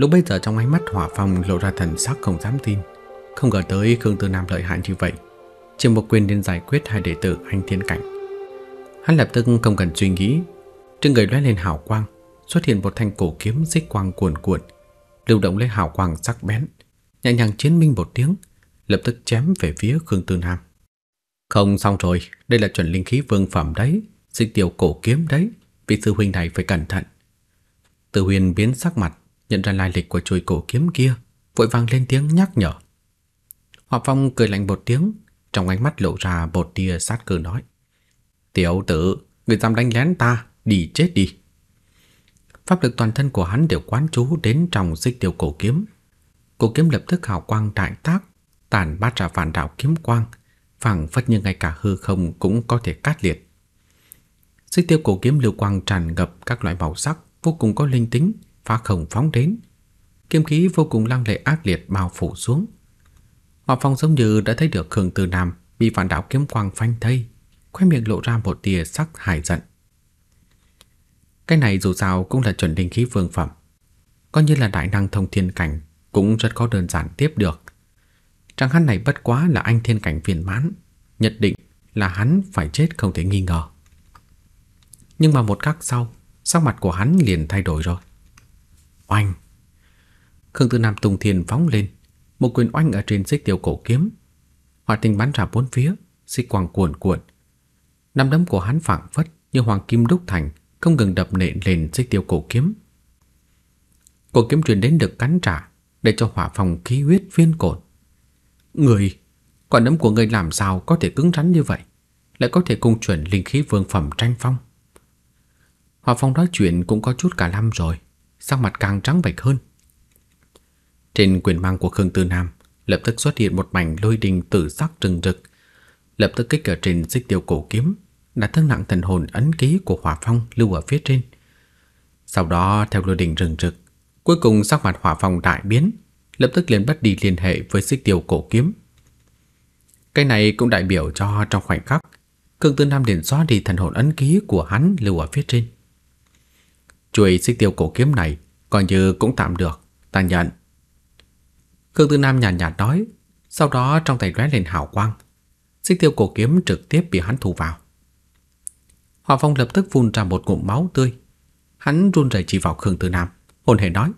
Lúc bây giờ trong ánh mắt Hỏa Phong lộ ra thần sắc không dám tin, không ngờ tới Khương Tư Nam lợi hại như vậy, chỉ một quyền đến giải quyết hai đệ tử anh thiên cảnh. Hắn lập tức không cần suy nghĩ, trên người lóe lên hào quang, xuất hiện một thanh cổ kiếm xích quang cuồn cuộn, lưu động lên hào quang sắc bén, nhẹ nhàng chiến minh một tiếng, lập tức chém về phía Khương Tư Nam. Không xong rồi, đây là chuẩn linh khí vương phẩm đấy, dịch tiểu cổ kiếm đấy, vị sư huynh này phải cẩn thận. Từ huyền biến sắc mặt, nhận ra lai lịch của chuôi cổ kiếm kia, vội vàng lên tiếng nhắc nhở. Hoa Phong cười lạnh một tiếng, trong ánh mắt lộ ra một tia sát cơ nói: "Tiểu tử, người dám đánh lén ta, đi chết đi." Pháp lực toàn thân của hắn đều quán chú đến trong xích tiêu cổ kiếm. Cổ kiếm lập tức hào quang đại tác, tản bát ra phản đạo kiếm quang, phảng phất như ngay cả hư không cũng có thể cắt liệt. Xích tiêu cổ kiếm lưu quang tràn ngập các loại màu sắc vô cùng có linh tính, phá không phóng đến. Kiếm khí vô cùng lăng lệ ác liệt bao phủ xuống. Họ Phong giống như đã thấy được Khương Từ Nam bị phản đảo kiếm quang phanh thây, khoe miệng lộ ra một tia sắc hài giận. Cái này dù sao cũng là chuẩn linh khí vương phẩm, coi như là đại năng thông thiên cảnh cũng rất khó đơn giản tiếp được. Chẳng hắn này bất quá là anh thiên cảnh viên mãn, nhất định là hắn phải chết không thể nghi ngờ. Nhưng mà một khắc sau, sắc mặt của hắn liền thay đổi rồi. Oanh! Khương Tư Nam tung thiền phóng lên, một quyền oanh ở trên xích tiêu cổ kiếm. Hỏa tinh bắn ra bốn phía, xích quang cuồn cuộn. Năm đấm của hắn phảng phất như hoàng kim đúc thành, không ngừng đập nện lên xích tiêu cổ kiếm. Cổ kiếm truyền đến được cắn trả, để cho hỏa phòng khí huyết viên cột. Người, quả đấm của người làm sao có thể cứng rắn như vậy, lại có thể cùng chuẩn linh khí vương phẩm tranh phong. Hỏa phong nói chuyện cũng có chút cả năm rồi sắc mặt càng trắng bệch hơn. Trên quyền mang của Khương Tư Nam lập tức xuất hiện một mảnh lôi đình tử sắc rừng rực, lập tức kích ở trên xích tiêu cổ kiếm, đã thương nặng thần hồn ấn ký của Hỏa Phong lưu ở phía trên. Sau đó theo lôi đình rừng rực, cuối cùng sắc mặt Hỏa Phong đại biến, lập tức liền bắt đi liên hệ với xích tiêu cổ kiếm. Cái này cũng đại biểu cho trong khoảnh khắc, Khương Tư Nam liền xóa đi thần hồn ấn ký của hắn lưu ở phía trên. Chuỗi xích tiêu cổ kiếm này Coi như cũng tạm được Ta nhận Khương Tư Nam nhàn nhạt, nhạt nói Sau đó trong tay lóe lên hào quang Xích tiêu cổ kiếm trực tiếp bị hắn thu vào Họ Phong lập tức phun ra một ngụm máu tươi Hắn run rẩy chỉ vào Khương Tư Nam Hồn hề nói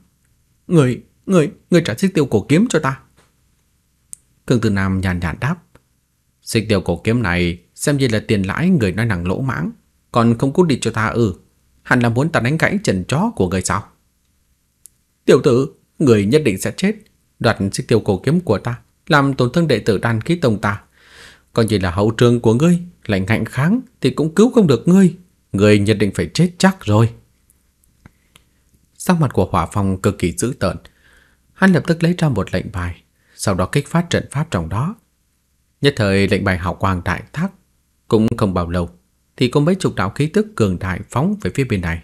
Người, người, người trả xích tiêu cổ kiếm cho ta Khương Tư Nam nhàn nhạt, nhạt đáp Xích tiêu cổ kiếm này Xem như là tiền lãi người nói nặng lỗ mãng Còn không cút đi cho ta ừ Hẳn là muốn ta đánh gãy chân chó của người sao? Tiểu tử, người nhất định sẽ chết. Đoạt xích tiêu cổ kiếm của ta, làm tổn thương đệ tử đan ký tông ta. Còn chỉ là hậu trường của ngươi, lại hạnh kháng thì cũng cứu không được ngươi. Ngươi nhất định phải chết chắc rồi. Sắc mặt của Hỏa Phong cực kỳ dữ tợn. Hắn lập tức lấy ra một lệnh bài, sau đó kích phát trận pháp trong đó. Nhất thời lệnh bài hào quang đại thác, cũng không bao lâu thì có mấy chục đạo khí tức cường đại phóng về phía bên này.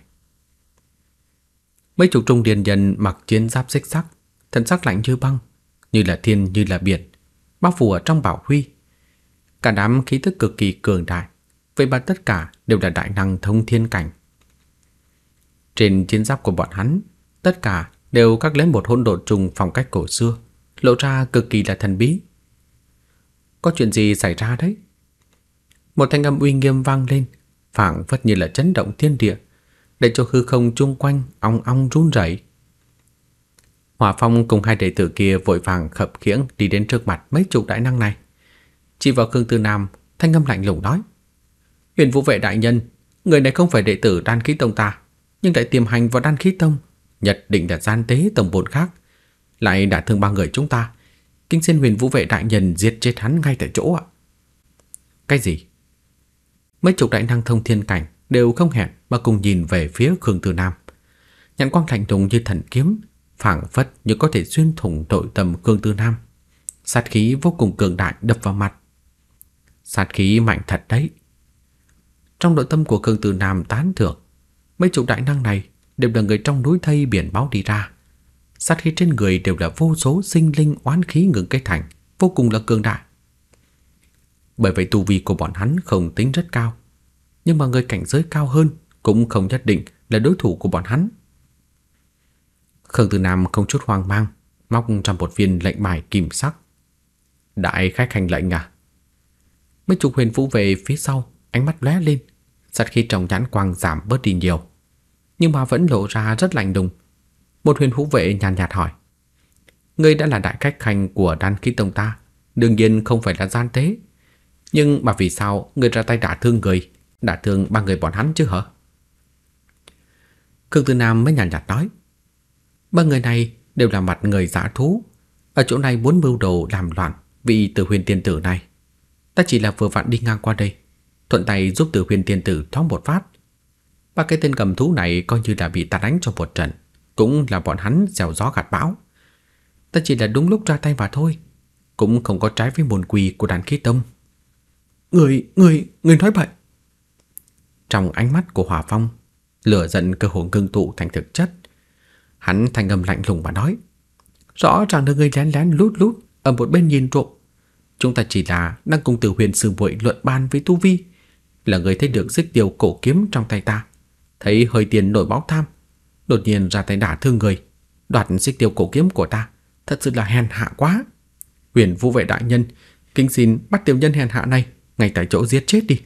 Mấy chục trung điền nhân mặc chiến giáp xích sắc, thân sắc lạnh như băng, như là thiên như là biển, bao phủ ở trong bảo huy. Cả đám khí tức cực kỳ cường đại, vậy mà tất cả đều là đại năng thông thiên cảnh. Trên chiến giáp của bọn hắn, tất cả đều các lấy một hỗn độn trùng phong cách cổ xưa, lộ ra cực kỳ là thần bí. Có chuyện gì xảy ra đấy? Một thanh âm uy nghiêm vang lên, phảng phất như là chấn động thiên địa, để cho hư không chung quanh ong ong run rẩy. Hỏa Phong cùng hai đệ tử kia vội vàng khập khiễng đi đến trước mặt mấy chục đại năng này. Chỉ vào Khương Tư Nam, thanh âm lạnh lùng nói: "Huyền Vũ vệ đại nhân, người này không phải đệ tử Đan Khí Tông ta, nhưng lại tiềm hành vào Đan Khí Tông, nhất định là gian tế tổng bổn khác, lại đã thương ba người chúng ta. Kinh xin Huyền Vũ vệ đại nhân giết chết hắn ngay tại chỗ ạ." "Cái gì? Mấy chục đại năng thông thiên cảnh đều không hẹn mà cùng nhìn về phía Khương Tử Nam. Nhãn quang lạnh lùng như thần kiếm, phảng phất như có thể xuyên thủng nội tâm Khương Tử Nam. Sát khí vô cùng cường đại đập vào mặt. Sát khí mạnh thật đấy. Trong nội tâm của Khương Tử Nam tán thưởng, mấy chục đại năng này đều là người trong núi thây biển báo đi ra. Sát khí trên người đều là vô số sinh linh oán khí ngưng kết thành, vô cùng là cường đại. Bởi vậy tu vi của bọn hắn không tính rất cao Nhưng mà người cảnh giới cao hơn Cũng không nhất định là đối thủ của bọn hắn Khương Tử Nam không chút hoang mang Móc trong một viên lệnh bài kìm sắc Đại khách hành lệnh à Mấy chục huyền vũ về phía sau Ánh mắt lóe lên Sát khi trọng nhãn quang giảm bớt đi nhiều Nhưng mà vẫn lộ ra rất lạnh đùng Một huyền vũ vệ nhàn nhạt hỏi Ngươi đã là đại khách hành của đan khí tông ta Đương nhiên không phải là gian tế nhưng mà vì sao người ra tay đả thương người, đả thương ba người bọn hắn chứ hả? Khương Tư Nam mới nhàn nhạt, nói. Ba người này đều là mặt người giả thú, ở chỗ này muốn mưu đồ làm loạn vì Tử Huyền tiên tử này. Ta chỉ là vừa vặn đi ngang qua đây, thuận tay giúp Tử Huyền tiên tử thoát một phát. Ba cái tên cầm thú này coi như là bị ta đánh cho một trận, cũng là bọn hắn gieo gió gạt bão. Ta chỉ là đúng lúc ra tay mà thôi, cũng không có trái với môn quỳ của đàn khí tông. Người, người, người nói bậy Trong ánh mắt của hỏa Phong, lửa giận cơ hồ ngưng tụ thành thực chất. Hắn thanh âm lạnh lùng mà nói. Rõ ràng là người lén lén lút lút ở một bên nhìn trộm. Chúng ta chỉ là đang cùng tử huyền sư muội luận bàn với Tu Vi. Là người thấy được xích tiêu cổ kiếm trong tay ta. Thấy hơi tiền nổi báo tham. Đột nhiên ra tay đả thương người. Đoạt xích tiêu cổ kiếm của ta. Thật sự là hèn hạ quá. Huyền vũ vệ đại nhân. Kính xin bắt tiểu nhân hèn hạ này ngay tại chỗ giết chết đi.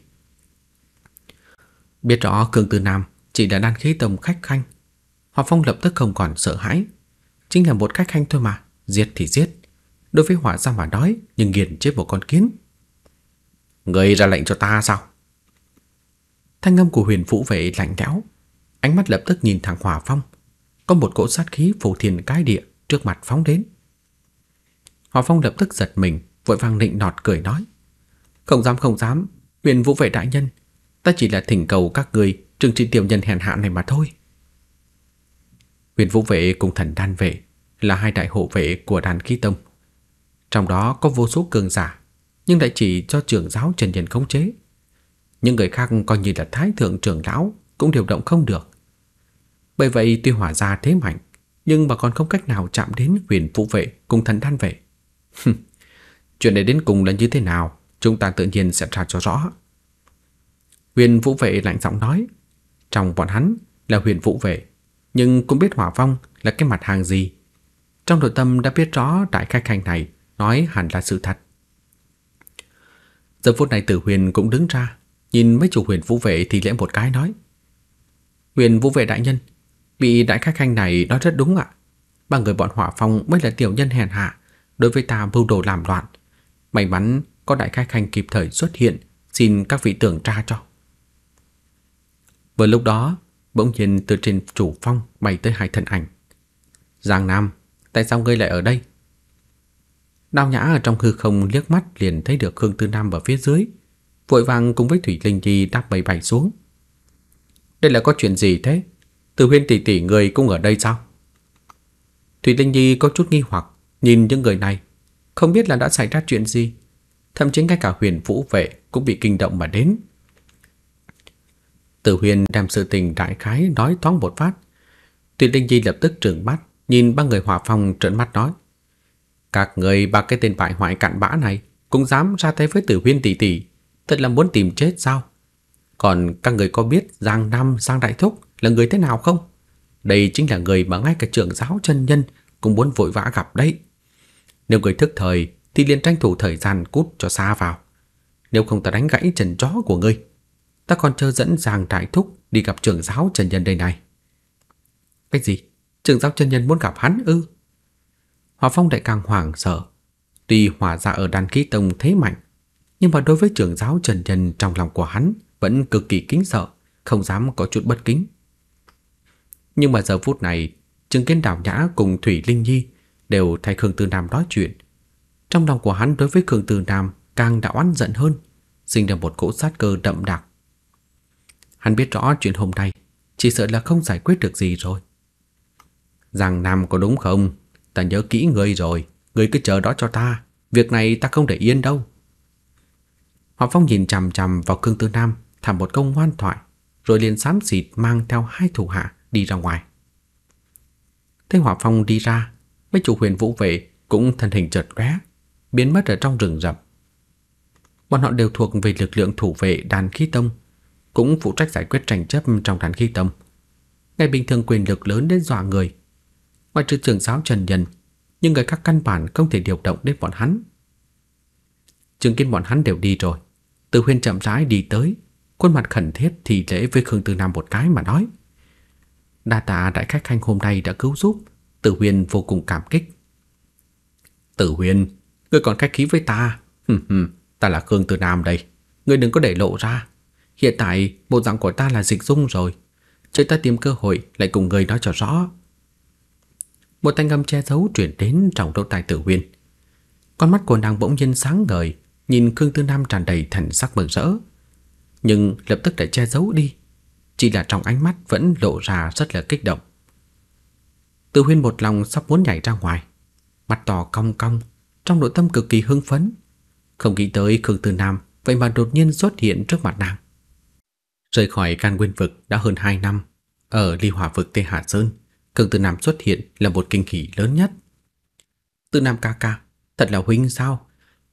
Biết rõ Cường Tử Nam chỉ là đan khí tầm khách khanh, Hoa Phong lập tức không còn sợ hãi, chính là một khách khanh thôi mà, giết thì giết. Đối với hỏa ra mà đói nhưng nghiền chết một con kiến. người ra lệnh cho ta sao? Thanh âm của Huyền Vũ vệ lạnh lẽo, ánh mắt lập tức nhìn thẳng Hỏa Phong, có một cỗ sát khí phù thiền cái địa trước mặt phóng đến. Hỏa Phong lập tức giật mình, vội vàng nịnh nọt cười nói: không dám không dám, huyền vũ vệ đại nhân, ta chỉ là thỉnh cầu các người trừng trị tiểu nhân hèn hạ này mà thôi. Huyền vũ vệ cùng thần đan vệ là hai đại hộ vệ của đan ký tông. Trong đó có vô số cường giả, nhưng lại chỉ cho trưởng giáo Trần Nhân khống chế. Những người khác coi như là thái thượng trưởng lão cũng điều động không được. Bởi vậy tuy hỏa gia thế mạnh, nhưng mà còn không cách nào chạm đến huyền vũ vệ cùng thần đan vệ. Chuyện này đến cùng là như thế nào Chúng ta tự nhiên sẽ tra cho rõ. Huyền vũ vệ lạnh giọng nói. Trong bọn hắn là huyền vũ vệ, nhưng cũng biết hỏa phong là cái mặt hàng gì. Trong nội tâm đã biết rõ đại khách hành này nói hẳn là sự thật. Giờ phút này tử huyền cũng đứng ra, nhìn mấy chủ huyền vũ vệ thì lẽ một cái nói. Huyền vũ vệ đại nhân, vị đại khách hành này nói rất đúng ạ. bằng người bọn hỏa phong mới là tiểu nhân hèn hạ, đối với ta mưu đồ làm loạn. May mắn có đại khai khanh kịp thời xuất hiện, xin các vị tưởng tra cho. Vừa lúc đó, bỗng nhiên từ trên chủ phong bay tới hai thân ảnh. Giang Nam, tại sao ngươi lại ở đây? Đao Nhã ở trong hư không liếc mắt liền thấy được Khương Tư Nam ở phía dưới, vội vàng cùng với Thủy Linh Nhi đáp bảy bảy xuống. Đây là có chuyện gì thế? Từ huyên tỷ tỷ người cũng ở đây sao? Thủy Linh Nhi có chút nghi hoặc nhìn những người này, không biết là đã xảy ra chuyện gì thậm chí ngay cả huyền vũ vệ cũng bị kinh động mà đến. Tử huyền đem sự tình đại khái nói thoáng một phát. Tuyệt Linh Nhi lập tức trừng mắt, nhìn ba người hòa phong trợn mắt nói. Các người ba cái tên bại hoại cặn bã này cũng dám ra tay với tử huyên tỷ tỷ, thật là muốn tìm chết sao? Còn các người có biết Giang Nam, Giang Đại Thúc là người thế nào không? Đây chính là người mà ngay cả trưởng giáo chân nhân cũng muốn vội vã gặp đấy. Nếu người thức thời thì liền tranh thủ thời gian cút cho xa vào. Nếu không ta đánh gãy chân chó của ngươi. Ta còn chờ dẫn Giang Đại Thúc đi gặp trưởng giáo Trần Nhân đây này. Cái gì? Trưởng giáo Trần Nhân muốn gặp hắn ư? Hòa Phong đại càng hoảng sợ. Tuy hòa gia ở đan ký tông thế mạnh, nhưng mà đối với trưởng giáo Trần Nhân trong lòng của hắn vẫn cực kỳ kính sợ, không dám có chút bất kính. Nhưng mà giờ phút này, chứng kiến Đào Nhã cùng Thủy Linh Nhi đều thay Khương Tư Nam nói chuyện, trong lòng của hắn đối với Cường Tử Nam càng đã oán giận hơn, sinh ra một cỗ sát cơ đậm đặc. Hắn biết rõ chuyện hôm nay chỉ sợ là không giải quyết được gì rồi. Giang Nam có đúng không? Ta nhớ kỹ ngươi rồi, ngươi cứ chờ đó cho ta, việc này ta không để yên đâu. Họ Phong nhìn chằm chằm vào Khương Tư Nam, thảm một câu ngoan thoại, rồi liền xám xịt mang theo hai thủ hạ đi ra ngoài. Thấy Hỏa Phong đi ra, mấy chủ huyền vũ vệ cũng thân hình chợt lóe, biến mất ở trong rừng rậm. Bọn họ đều thuộc về lực lượng thủ vệ đàn khí tông, cũng phụ trách giải quyết tranh chấp trong đàn khí tông. Ngày bình thường quyền lực lớn đến dọa người. Ngoài trừ trưởng giáo Trần Nhân, nhưng người các căn bản không thể điều động đến bọn hắn. Chứng kiến bọn hắn đều đi rồi, Từ Huyên chậm rãi đi tới, khuôn mặt khẩn thiết thì lễ với Khương Tư Nam một cái mà nói: "Đa tạ đại khách khanh hôm nay đã cứu giúp, Tử Huyên vô cùng cảm kích." Tử Huyên Ngươi còn khách khí với ta Ta là Khương Từ Nam đây Ngươi đừng có để lộ ra Hiện tại bộ dạng của ta là dịch dung rồi chờ ta tìm cơ hội lại cùng ngươi nói cho rõ Một thanh âm che giấu truyền đến trong đầu tài tử huyên Con mắt của nàng bỗng nhiên sáng ngời Nhìn Khương Tư Nam tràn đầy thần sắc mừng rỡ Nhưng lập tức lại che giấu đi Chỉ là trong ánh mắt vẫn lộ ra rất là kích động Tử huyên một lòng sắp muốn nhảy ra ngoài Mặt tỏ cong cong trong nội tâm cực kỳ hưng phấn, không nghĩ tới Khương Tư Nam vậy mà đột nhiên xuất hiện trước mặt nàng. Rời khỏi Can Nguyên vực đã hơn 2 năm, ở Ly Hỏa vực Tây Hà Sơn, Khương Tư Nam xuất hiện là một kinh hỉ lớn nhất. Tư Nam ca ca, thật là huynh sao?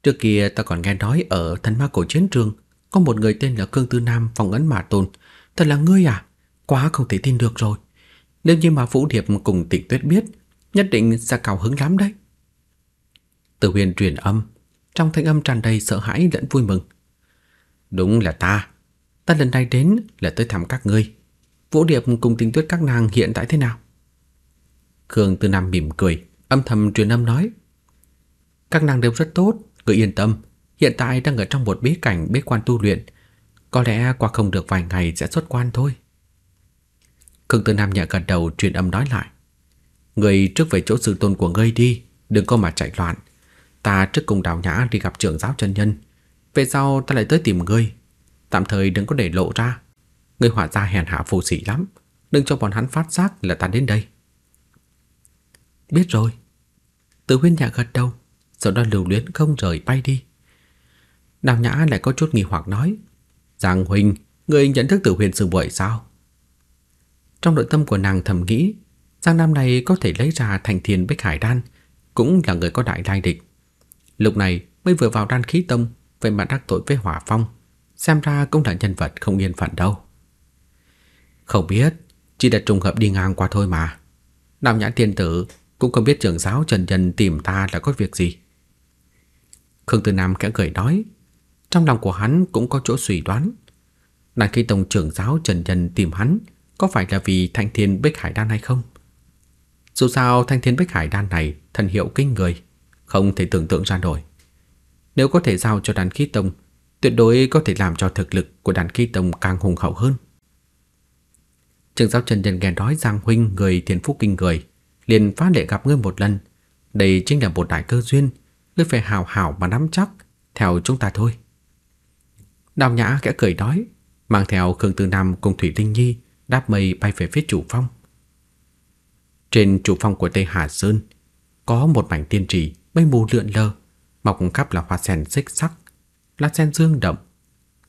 Trước kia ta còn nghe nói ở Thần Ma cổ chiến trường có một người tên là Khương Tư Nam phòng ấn mà tồn, thật là ngươi à? Quá không thể tin được rồi. Nếu như mà Vũ Điệp cùng Tịnh Tuyết biết, nhất định sẽ cao hứng lắm đấy từ Huyền truyền âm, trong thanh âm tràn đầy sợ hãi lẫn vui mừng. "Đúng là ta, ta lần này đến là tới thăm các ngươi. Vũ Điệp cùng Tình Tuyết các nàng hiện tại thế nào?" Khương Tư Nam mỉm cười, âm thầm truyền âm nói: "Các nàng đều rất tốt, cứ yên tâm, hiện tại đang ở trong một bí cảnh bế quan tu luyện, có lẽ qua không được vài ngày sẽ xuất quan thôi." Khương Tư Nam nhẹ gật đầu truyền âm nói lại: "Ngươi trước về chỗ sư tôn của ngươi đi, đừng có mà chạy loạn, Ta trước cùng đào nhã đi gặp trưởng giáo chân nhân Về sau ta lại tới tìm ngươi Tạm thời đừng có để lộ ra Ngươi hỏa gia hèn hạ phù sĩ lắm Đừng cho bọn hắn phát giác là ta đến đây Biết rồi Từ huyên nhà gật đầu Sau đó lưu luyến không rời bay đi Đào nhã lại có chút nghi hoặc nói Giang huynh Ngươi nhận thức từ huyên sư muội sao Trong nội tâm của nàng thầm nghĩ Giang Nam này có thể lấy ra thành thiên Bích Hải Đan Cũng là người có đại lai địch Lúc này mới vừa vào đan khí tông Vậy mà đắc tội với hỏa phong Xem ra cũng là nhân vật không yên phận đâu Không biết Chỉ là trùng hợp đi ngang qua thôi mà Nam nhãn tiên tử Cũng không biết trưởng giáo Trần Nhân tìm ta là có việc gì Khương Tư Nam khẽ cười nói Trong lòng của hắn cũng có chỗ suy đoán Nàng khi tổng trưởng giáo Trần Nhân tìm hắn Có phải là vì thanh thiên Bích Hải Đan hay không Dù sao thanh thiên Bích Hải Đan này Thần hiệu kinh người không thể tưởng tượng ra nổi. Nếu có thể giao cho đàn khí tông, tuyệt đối có thể làm cho thực lực của đàn khí tông càng hùng hậu hơn. Trường giáo Trần Nhân nghe nói Giang Huynh người thiền phúc kinh người, liền phá lệ gặp ngươi một lần. Đây chính là một đại cơ duyên, ngươi phải hào hào mà nắm chắc, theo chúng ta thôi. Đào Nhã khẽ cười nói, mang theo Khương Tư Nam cùng Thủy Linh Nhi đáp mây bay về phía chủ phong. Trên chủ phong của Tây Hà Sơn có một mảnh tiên trì mây mù lượn lờ, mọc khắp là hoa sen xích sắc, lá sen dương đậm.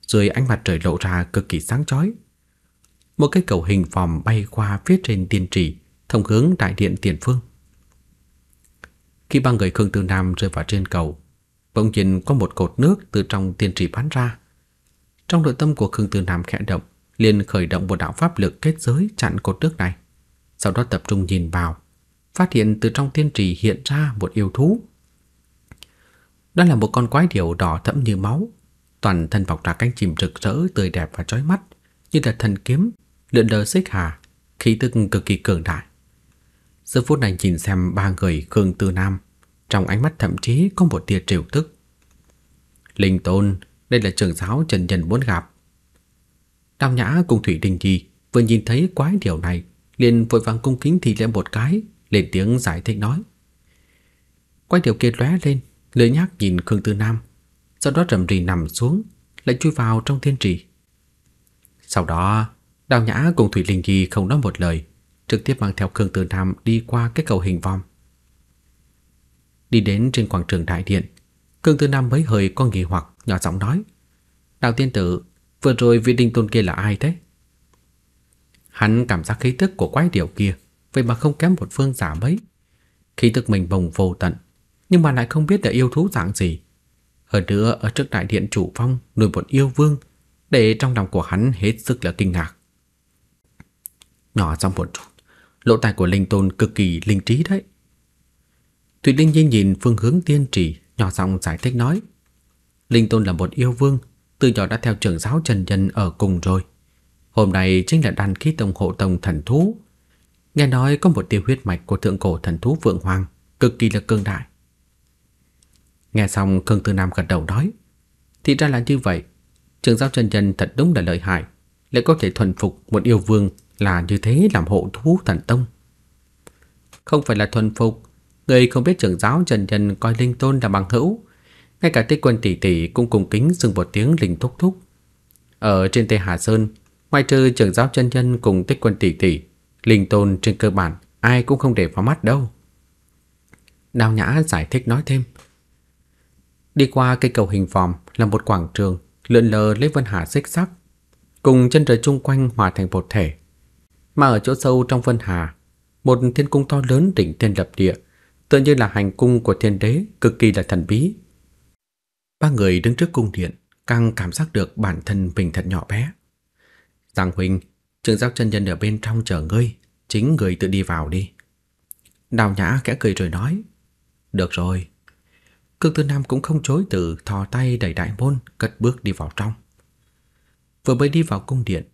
Dưới ánh mặt trời lộ ra cực kỳ sáng chói. Một cái cầu hình vòm bay qua phía trên tiền trì, thông hướng đại điện tiền phương. Khi ba người Khương Tư Nam rơi vào trên cầu, bỗng nhiên có một cột nước từ trong tiền trì bắn ra. Trong nội tâm của Khương Tư Nam khẽ động, liền khởi động một đạo pháp lực kết giới chặn cột nước này. Sau đó tập trung nhìn vào, phát hiện từ trong tiên trì hiện ra một yêu thú đó là một con quái điểu đỏ thẫm như máu, toàn thân bọc ra cánh chim rực rỡ tươi đẹp và chói mắt, như là thần kiếm, lượn lờ xích hà, khí tức cực kỳ cường đại. Giờ phút này nhìn xem ba người Khương Tư Nam, trong ánh mắt thậm chí có một tia trêu tức. Linh Tôn, đây là trưởng giáo Trần Nhân muốn gặp. Tam Nhã cùng Thủy Đình Nhi vừa nhìn thấy quái điều này, liền vội vàng cung kính thì lễ một cái, lên tiếng giải thích nói. Quái điều kia lóe lên, Lễ nhác nhìn Khương Tư Nam, sau đó rầm rì nằm xuống, lại chui vào trong thiên trì. Sau đó, Đào Nhã cùng Thủy Linh Nhi không nói một lời, trực tiếp mang theo Khương Tư Nam đi qua cái cầu hình vòm. Đi đến trên quảng trường đại điện, Khương Tư Nam mới hơi con nghỉ hoặc nhỏ giọng nói. Đào tiên tử, vừa rồi vị đinh tôn kia là ai thế? Hắn cảm giác khí tức của quái điệu kia, vậy mà không kém một phương giả mấy. Khí tức mình bồng vô tận, nhưng mà lại không biết là yêu thú dạng gì. Hơn nữa ở trước đại điện chủ phong nuôi một yêu vương, để trong lòng của hắn hết sức là kinh ngạc. Nhỏ trong một chút, lỗ tai của linh tôn cực kỳ linh trí đấy. Thủy Linh Nhi nhìn phương hướng tiên trì, nhỏ giọng giải thích nói. Linh Tôn là một yêu vương, từ nhỏ đã theo trưởng giáo Trần Nhân ở cùng rồi. Hôm nay chính là đàn khí tổng hộ tổng thần thú. Nghe nói có một tiêu huyết mạch của thượng cổ thần thú Vượng Hoàng, cực kỳ là cường đại. Nghe xong Khương Tư Nam gật đầu nói Thì ra là như vậy Trường giáo chân nhân thật đúng là lợi hại Lại có thể thuần phục một yêu vương Là như thế làm hộ thú thần tông Không phải là thuần phục Người không biết trường giáo Trần Nhân coi Linh Tôn là bằng hữu Ngay cả tích quân tỷ tỷ cũng cùng kính dừng một tiếng Linh Thúc Thúc Ở trên Tây Hà Sơn Ngoài trừ trường giáo chân Nhân cùng tích quân tỷ tỷ Linh Tôn trên cơ bản Ai cũng không để vào mắt đâu Đào Nhã giải thích nói thêm Đi qua cây cầu hình vòm là một quảng trường lượn lờ lấy vân hà xích sắc, cùng chân trời chung quanh hòa thành một thể. Mà ở chỗ sâu trong vân hà, một thiên cung to lớn đỉnh thiên lập địa, tự như là hành cung của thiên đế, cực kỳ là thần bí. Ba người đứng trước cung điện, càng cảm giác được bản thân mình thật nhỏ bé. Giang huỳnh trường giáo chân nhân ở bên trong chờ ngươi, chính người tự đi vào đi. Đào Nhã kẽ cười rồi nói, được rồi, Cương Tư Nam cũng không chối từ thò tay đẩy đại môn, cất bước đi vào trong. Vừa mới đi vào cung điện,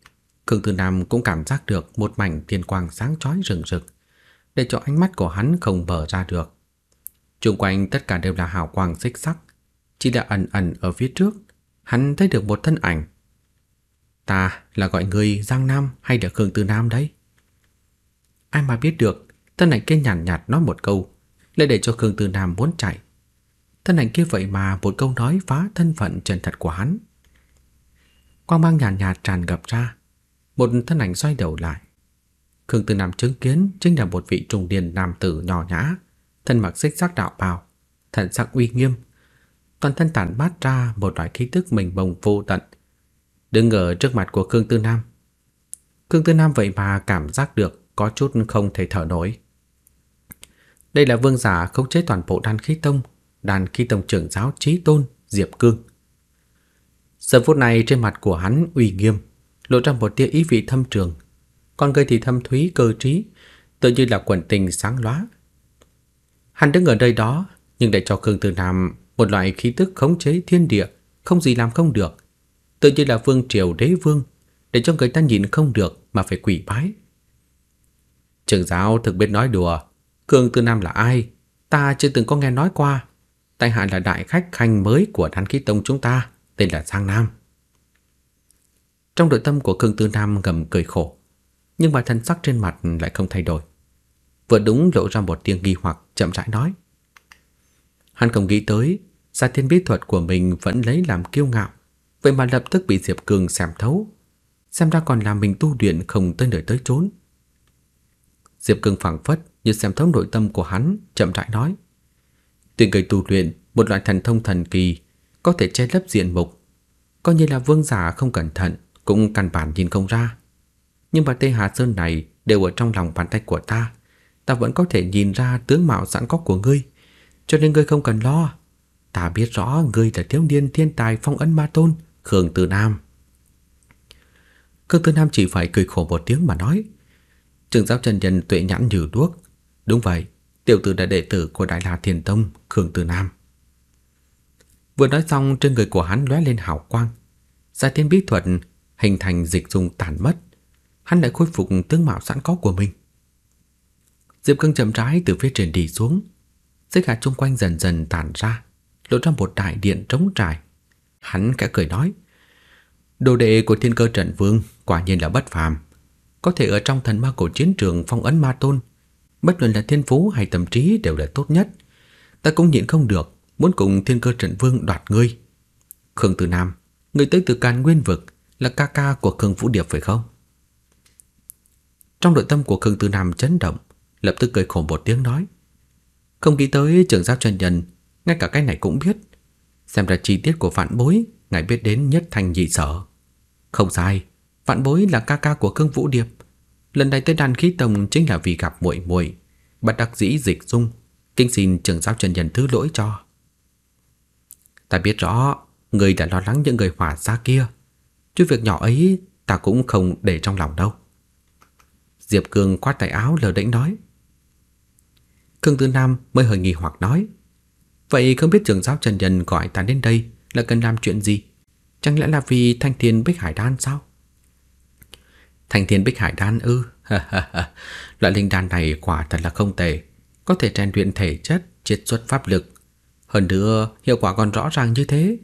Cương Tư Nam cũng cảm giác được một mảnh thiên quang sáng chói rực rực, để cho ánh mắt của hắn không bờ ra được. Xung quanh tất cả đều là hào quang xích sắc, chỉ là ẩn ẩn ở phía trước, hắn thấy được một thân ảnh. Ta là gọi người Giang Nam hay là Cương Tư Nam đấy? Ai mà biết được, thân ảnh kia nhàn nhạt, nhạt nói một câu, lại để cho Cương Tư Nam muốn chạy Thân ảnh kia vậy mà một câu nói phá thân phận chân thật của hắn. Quang mang nhàn nhạt, nhạt tràn ngập ra, một thân ảnh xoay đầu lại. Khương Tư Nam chứng kiến chính là một vị trung niên nam tử nhỏ nhã, thân mặc xích sắc đạo bào, thần sắc uy nghiêm, toàn thân tản mát ra một loại khí tức mình bồng vô tận. Đứng ở trước mặt của Khương Tư Nam, Khương Tư Nam vậy mà cảm giác được có chút không thể thở nổi. Đây là vương giả khống chế toàn bộ đan khí tông đàn khi tổng trưởng giáo trí tôn Diệp Cương. Giờ phút này trên mặt của hắn uy nghiêm, lộ ra một tia ý vị thâm trường, con người thì thâm thúy cơ trí, tự như là quần tình sáng lóa. Hắn đứng ở đây đó, nhưng để cho Khương Tử Nam một loại khí tức khống chế thiên địa, không gì làm không được, tự như là vương triều đế vương, để cho người ta nhìn không được mà phải quỷ bái. Trưởng giáo thực biết nói đùa, Khương Tử Nam là ai, ta chưa từng có nghe nói qua tại hạ là đại khách khanh mới của đan khí tông chúng ta, tên là Giang Nam. Trong nội tâm của Khương Tư Nam gầm cười khổ, nhưng mà thân sắc trên mặt lại không thay đổi. Vừa đúng lộ ra một tiếng nghi hoặc chậm rãi nói. Hắn không nghĩ tới, gia thiên bí thuật của mình vẫn lấy làm kiêu ngạo, vậy mà lập tức bị Diệp Cường xem thấu. Xem ra còn làm mình tu luyện không tới nơi tới chốn Diệp Cường phảng phất như xem thấu nội tâm của hắn, chậm rãi nói. Tuy người tu luyện một loại thần thông thần kỳ có thể che lấp diện mục, coi như là vương giả không cẩn thận cũng căn bản nhìn không ra. Nhưng mà Tê Hà Sơn này đều ở trong lòng bàn tay của ta, ta vẫn có thể nhìn ra tướng mạo sẵn có của ngươi, cho nên ngươi không cần lo. Ta biết rõ ngươi là thiếu niên thiên tài phong ấn ma tôn, Khương Tử Nam. Khương Tử Nam chỉ phải cười khổ một tiếng mà nói. Trường giáo chân nhân tuệ nhãn như đuốc. Đúng vậy, tiểu tử là đệ tử của Đại La Thiền Tông, Khương Từ Nam. Vừa nói xong trên người của hắn lóe lên hào quang, gia thiên bí thuật hình thành dịch dung tàn mất, hắn lại khôi phục tướng mạo sẵn có của mình. Diệp Cương chậm rãi từ phía trên đi xuống, xích hạt chung quanh dần dần tản ra, lộ ra một đại điện trống trải. Hắn cả cười nói: "Đồ đệ của Thiên Cơ Trận Vương quả nhiên là bất phàm, có thể ở trong thần ma cổ chiến trường phong ấn ma tôn bất luận là thiên phú hay tâm trí đều là tốt nhất. Ta cũng nhịn không được, muốn cùng thiên cơ trận vương đoạt ngươi. Khương Tử Nam, người tới từ Càn Nguyên vực là ca ca của Khương Vũ Điệp phải không? Trong nội tâm của Khương Tử Nam chấn động, lập tức cười khổ một tiếng nói. Không nghĩ tới trưởng giáo chân nhân, ngay cả cái này cũng biết. Xem ra chi tiết của phản bối, ngài biết đến nhất thành nhị sở. Không sai, phản bối là ca ca của Khương Vũ Điệp. Lần này tới đan khí tông chính là vì gặp muội muội, bắt đắc dĩ dịch dung, kính xin trưởng giáo chân nhân thứ lỗi cho. Ta biết rõ, người đã lo lắng những người hỏa xa kia. Chứ việc nhỏ ấy ta cũng không để trong lòng đâu. Diệp Cương khoát tay áo lờ đễnh nói. Cương Tư Nam mới hơi nghi hoặc nói. Vậy không biết trưởng giáo Trần Nhân gọi ta đến đây là cần làm chuyện gì? Chẳng lẽ là vì thanh thiên bích hải đan sao? Thành thiên bích hải đan ư Loại linh đan này quả thật là không tệ Có thể rèn luyện thể chất Chiết xuất pháp lực Hơn nữa hiệu quả còn rõ ràng như thế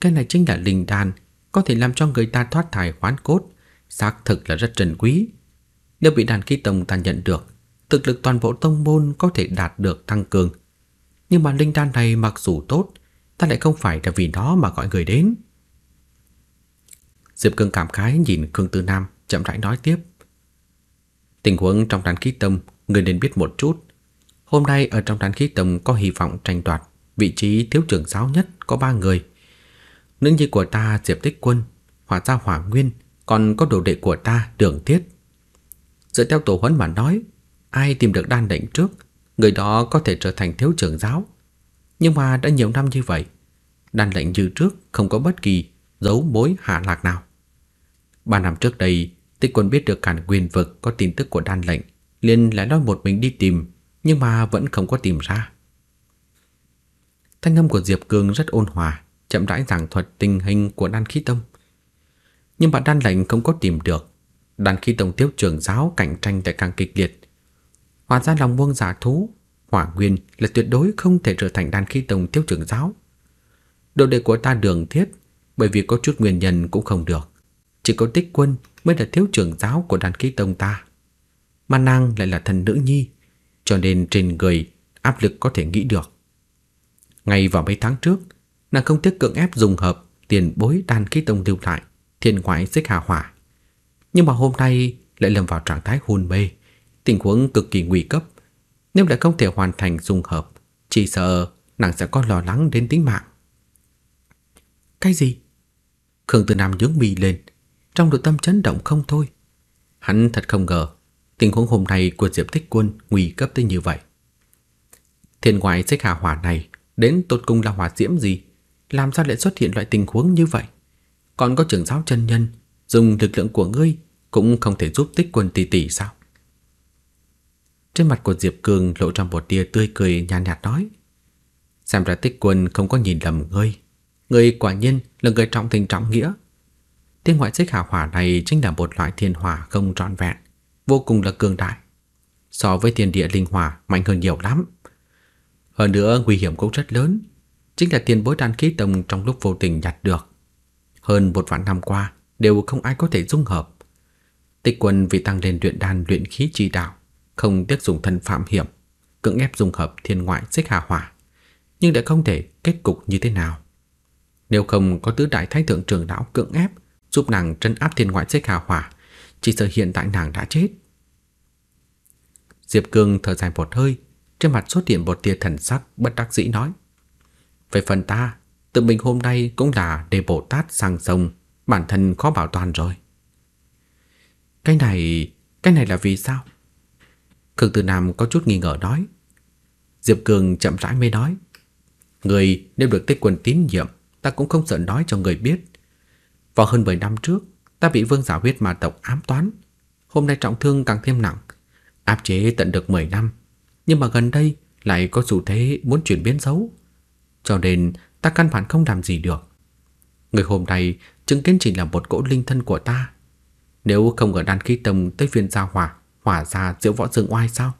Cái này chính là linh đan Có thể làm cho người ta thoát thải hoán cốt Xác thực là rất trần quý Nếu bị đàn khí tông ta nhận được Thực lực toàn bộ tông môn có thể đạt được tăng cường Nhưng mà linh đan này mặc dù tốt Ta lại không phải là vì nó mà gọi người đến Diệp Cương cảm khái nhìn Khương Tư Nam chậm rãi nói tiếp. Tình huống trong đàn khí tâm, người nên biết một chút. Hôm nay ở trong đàn khí tâm có hy vọng tranh đoạt vị trí thiếu trưởng giáo nhất có ba người. Nữ nhi của ta Diệp Tích Quân, Hỏa Gia Hỏa Nguyên, còn có đồ đệ của ta Đường Tiết. Dựa theo tổ huấn mà nói, ai tìm được đan đệnh trước, người đó có thể trở thành thiếu trưởng giáo. Nhưng mà đã nhiều năm như vậy, đan lệnh như trước không có bất kỳ dấu mối hạ lạc nào. Ba năm trước đây, Tích quân biết được càn quyền vực có tin tức của đan lệnh, liền lén lói một mình đi tìm, nhưng mà vẫn không có tìm ra. Thanh âm của Diệp Cường rất ôn hòa, chậm rãi giảng thuật tình hình của đan khí tông. Nhưng mà đan lệnh không có tìm được. Đan khí tông tiếp trưởng giáo cạnh tranh tại càng kịch liệt. Hóa ra lòng buông giả dạ thú, hỏa nguyên là tuyệt đối không thể trở thành đan khí tông tiếp trưởng giáo. Đồ đệ của ta đường thiết, bởi vì có chút nguyên nhân cũng không được. Chỉ có Tích Quân mới là thiếu trưởng giáo của đàn ký tông ta. Mà nàng lại là thần nữ nhi, cho nên trên người áp lực có thể nghĩ được. Ngay vào mấy tháng trước, nàng không tiếc cưỡng ép dùng hợp tiền bối đan ký tông lưu lại, thiên ngoại xích hà hỏa. Nhưng mà hôm nay lại lâm vào trạng thái hôn mê, tình huống cực kỳ nguy cấp. Nếu lại không thể hoàn thành dùng hợp, chỉ sợ nàng sẽ có lo lắng đến tính mạng. Cái gì? Khương Tử Nam nhướng mì lên, trong nội tâm chấn động không thôi. Hắn thật không ngờ, tình huống hôm nay của Diệp Thích Quân nguy cấp tới như vậy. Thiên ngoại xích hà hỏa này đến tột cùng là hỏa diễm gì, làm sao lại xuất hiện loại tình huống như vậy? Còn có trưởng giáo chân nhân, dùng lực lượng của ngươi cũng không thể giúp Tích Quân tỷ tỷ sao? Trên mặt của Diệp Cường lộ ra một tia tươi cười nhàn nhạt, nhạt nói: "Xem ra Tích Quân không có nhìn lầm ngươi, ngươi quả nhiên là người trọng tình trọng nghĩa." Thiên ngoại xích hào hỏa này chính là một loại thiên hỏa không trọn vẹn, vô cùng là cường đại. So với thiên địa linh hỏa mạnh hơn nhiều lắm. Hơn nữa nguy hiểm cũng rất lớn, chính là tiền bối đan khí tông trong lúc vô tình nhặt được. Hơn một vạn năm qua, đều không ai có thể dung hợp. Tích quân vì tăng lên luyện đan luyện khí chi đạo, không tiếc dùng thân phạm hiểm, cưỡng ép dung hợp thiên ngoại xích hà hỏa, nhưng đã không thể kết cục như thế nào. Nếu không có tứ đại thái thượng trưởng lão cưỡng ép, giúp nàng trấn áp thiên ngoại xích hà hỏa, chỉ sợ hiện tại nàng đã chết. Diệp Cương thở dài một hơi, trên mặt xuất hiện một tia thần sắc bất đắc dĩ nói: "Về phần ta, tự mình hôm nay cũng là để Bồ Tát sang sông, bản thân khó bảo toàn rồi." Cái này, cái này là vì sao? Cực Từ Nam có chút nghi ngờ nói. Diệp Cường chậm rãi mới nói, người nếu được Tích Quân tín nhiệm, ta cũng không sợ nói cho người biết, vào hơn 10 năm trước, ta bị vương giả huyết ma tộc ám toán. Hôm nay trọng thương càng thêm nặng, áp chế tận được 10 năm. Nhưng mà gần đây lại có xu thế muốn chuyển biến xấu. Cho nên ta căn bản không làm gì được. Người hôm nay chứng kiến chỉ là một cỗ linh thân của ta. Nếu không ở đan khí tâm tới viên gia hòa hòa ra giữa võ dương oai sao?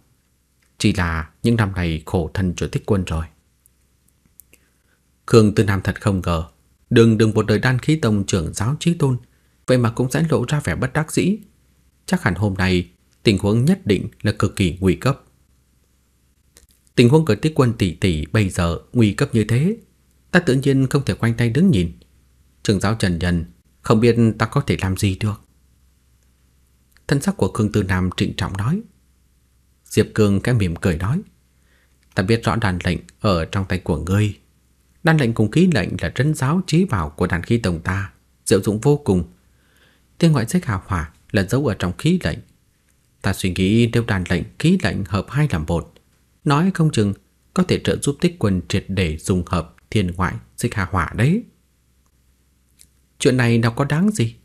Chỉ là những năm này khổ thân chủ thích quân rồi. Khương Tư Nam thật không ngờ đừng đừng một đời đan khí tông trưởng giáo trí tôn Vậy mà cũng sẽ lộ ra vẻ bất đắc dĩ Chắc hẳn hôm nay Tình huống nhất định là cực kỳ nguy cấp Tình huống cờ tích quân tỷ tỷ bây giờ nguy cấp như thế Ta tự nhiên không thể quanh tay đứng nhìn Trường giáo Trần Nhân Không biết ta có thể làm gì được Thân sắc của Khương Tư Nam trịnh trọng nói Diệp Cương cái mỉm cười nói Ta biết rõ đàn lệnh ở trong tay của ngươi Đan lệnh cùng khí lệnh là trấn giáo trí bảo của đàn khí tổng ta, diệu dụng vô cùng. Tên ngoại sách hào hỏa là dấu ở trong khí lệnh. Ta suy nghĩ nếu đàn lệnh, khí lệnh hợp hai làm một, nói không chừng có thể trợ giúp tích quân triệt để dùng hợp thiên ngoại xích hà hỏa đấy. Chuyện này đâu có đáng gì.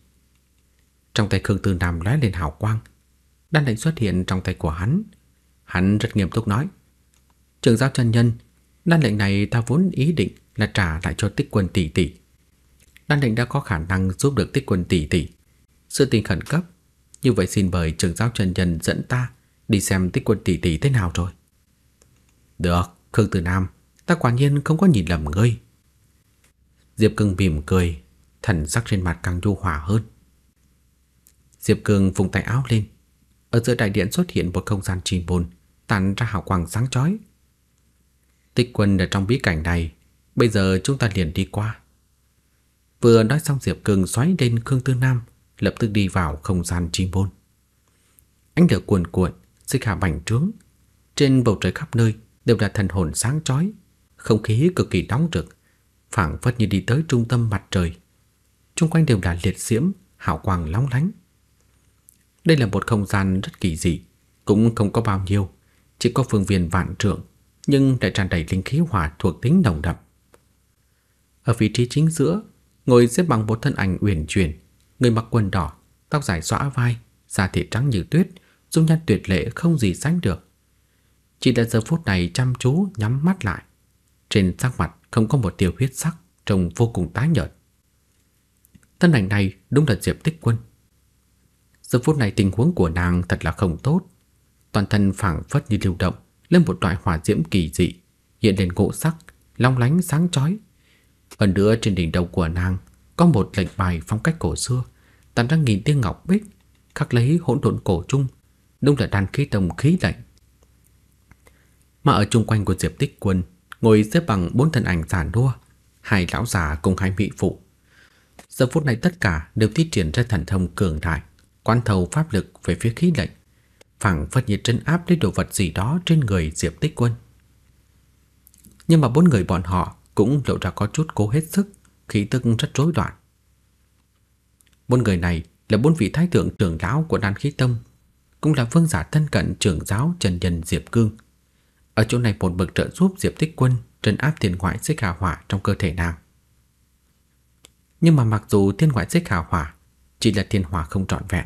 Trong tay Khương Tư Nam lóe lên hào quang, đan lệnh xuất hiện trong tay của hắn. Hắn rất nghiêm túc nói: "Trưởng giáo chân nhân, Đan lệnh này ta vốn ý định là trả lại cho tích quân tỷ tỷ. Đan lệnh đã có khả năng giúp được tích quân tỷ tỷ. Sự tình khẩn cấp, như vậy xin mời trưởng giáo Trần Nhân dẫn ta đi xem tích quân tỷ tỷ thế nào rồi. Được, Khương Tử Nam, ta quả nhiên không có nhìn lầm ngươi. Diệp Cưng mỉm cười, thần sắc trên mặt càng nhu hòa hơn. Diệp Cưng vùng tay áo lên, ở giữa đại điện xuất hiện một không gian trì bồn, tản ra hào quang sáng chói, Tích quân ở trong bí cảnh này, bây giờ chúng ta liền đi qua. Vừa nói xong Diệp Cường xoáy lên Khương Tư Nam, lập tức đi vào không gian chim môn. Ánh lửa cuồn cuộn, xích hạ bành trướng. Trên bầu trời khắp nơi đều là thần hồn sáng chói, không khí cực kỳ nóng rực, phảng phất như đi tới trung tâm mặt trời. Trung quanh đều là liệt diễm, hào quang long lánh. Đây là một không gian rất kỳ dị, cũng không có bao nhiêu, chỉ có phương viên vạn trượng, nhưng lại tràn đầy linh khí hỏa thuộc tính nồng đậm. Ở vị trí chính giữa, ngồi xếp bằng một thân ảnh uyển chuyển, người mặc quần đỏ, tóc dài xõa vai, da thịt trắng như tuyết, dung nhan tuyệt lệ không gì sánh được. Chỉ là giờ phút này chăm chú nhắm mắt lại, trên sắc mặt không có một tia huyết sắc, trông vô cùng tái nhợt. Thân ảnh này đúng là Diệp Tích Quân. Giờ phút này tình huống của nàng thật là không tốt, toàn thân phảng phất như lưu động, lên một loại hỏa diễm kỳ dị, hiện lên ngũ sắc, long lánh sáng chói. Hơn nữa trên đỉnh đầu của nàng có một lệnh bài phong cách cổ xưa, tản ra nghìn tia ngọc bích, khắc lấy hỗn độn cổ trung, đúng là đan khí đồng khí lạnh. Mà ở chung quanh của Diệp Tích Quân, ngồi xếp bằng bốn thân ảnh giản đua, hai lão già cùng hai vị phụ. Giờ phút này tất cả đều thi triển ra thần thông cường đại, quán thầu pháp lực về phía khí lệnh phảng phất như trấn áp lấy đồ vật gì đó trên người Diệp Tích Quân. Nhưng mà bốn người bọn họ cũng lộ ra có chút cố hết sức, khí tức rất rối loạn. Bốn người này là bốn vị thái thượng trưởng lão của Đan Khí Tông, cũng là vương giả thân cận trưởng giáo Trần Nhân Diệp Cương. Ở chỗ này một bậc trợ giúp Diệp Tích Quân trấn áp thiên ngoại xích hà hỏa trong cơ thể nam. Nhưng mà mặc dù thiên ngoại xích hà hỏa chỉ là thiên hỏa không trọn vẹn,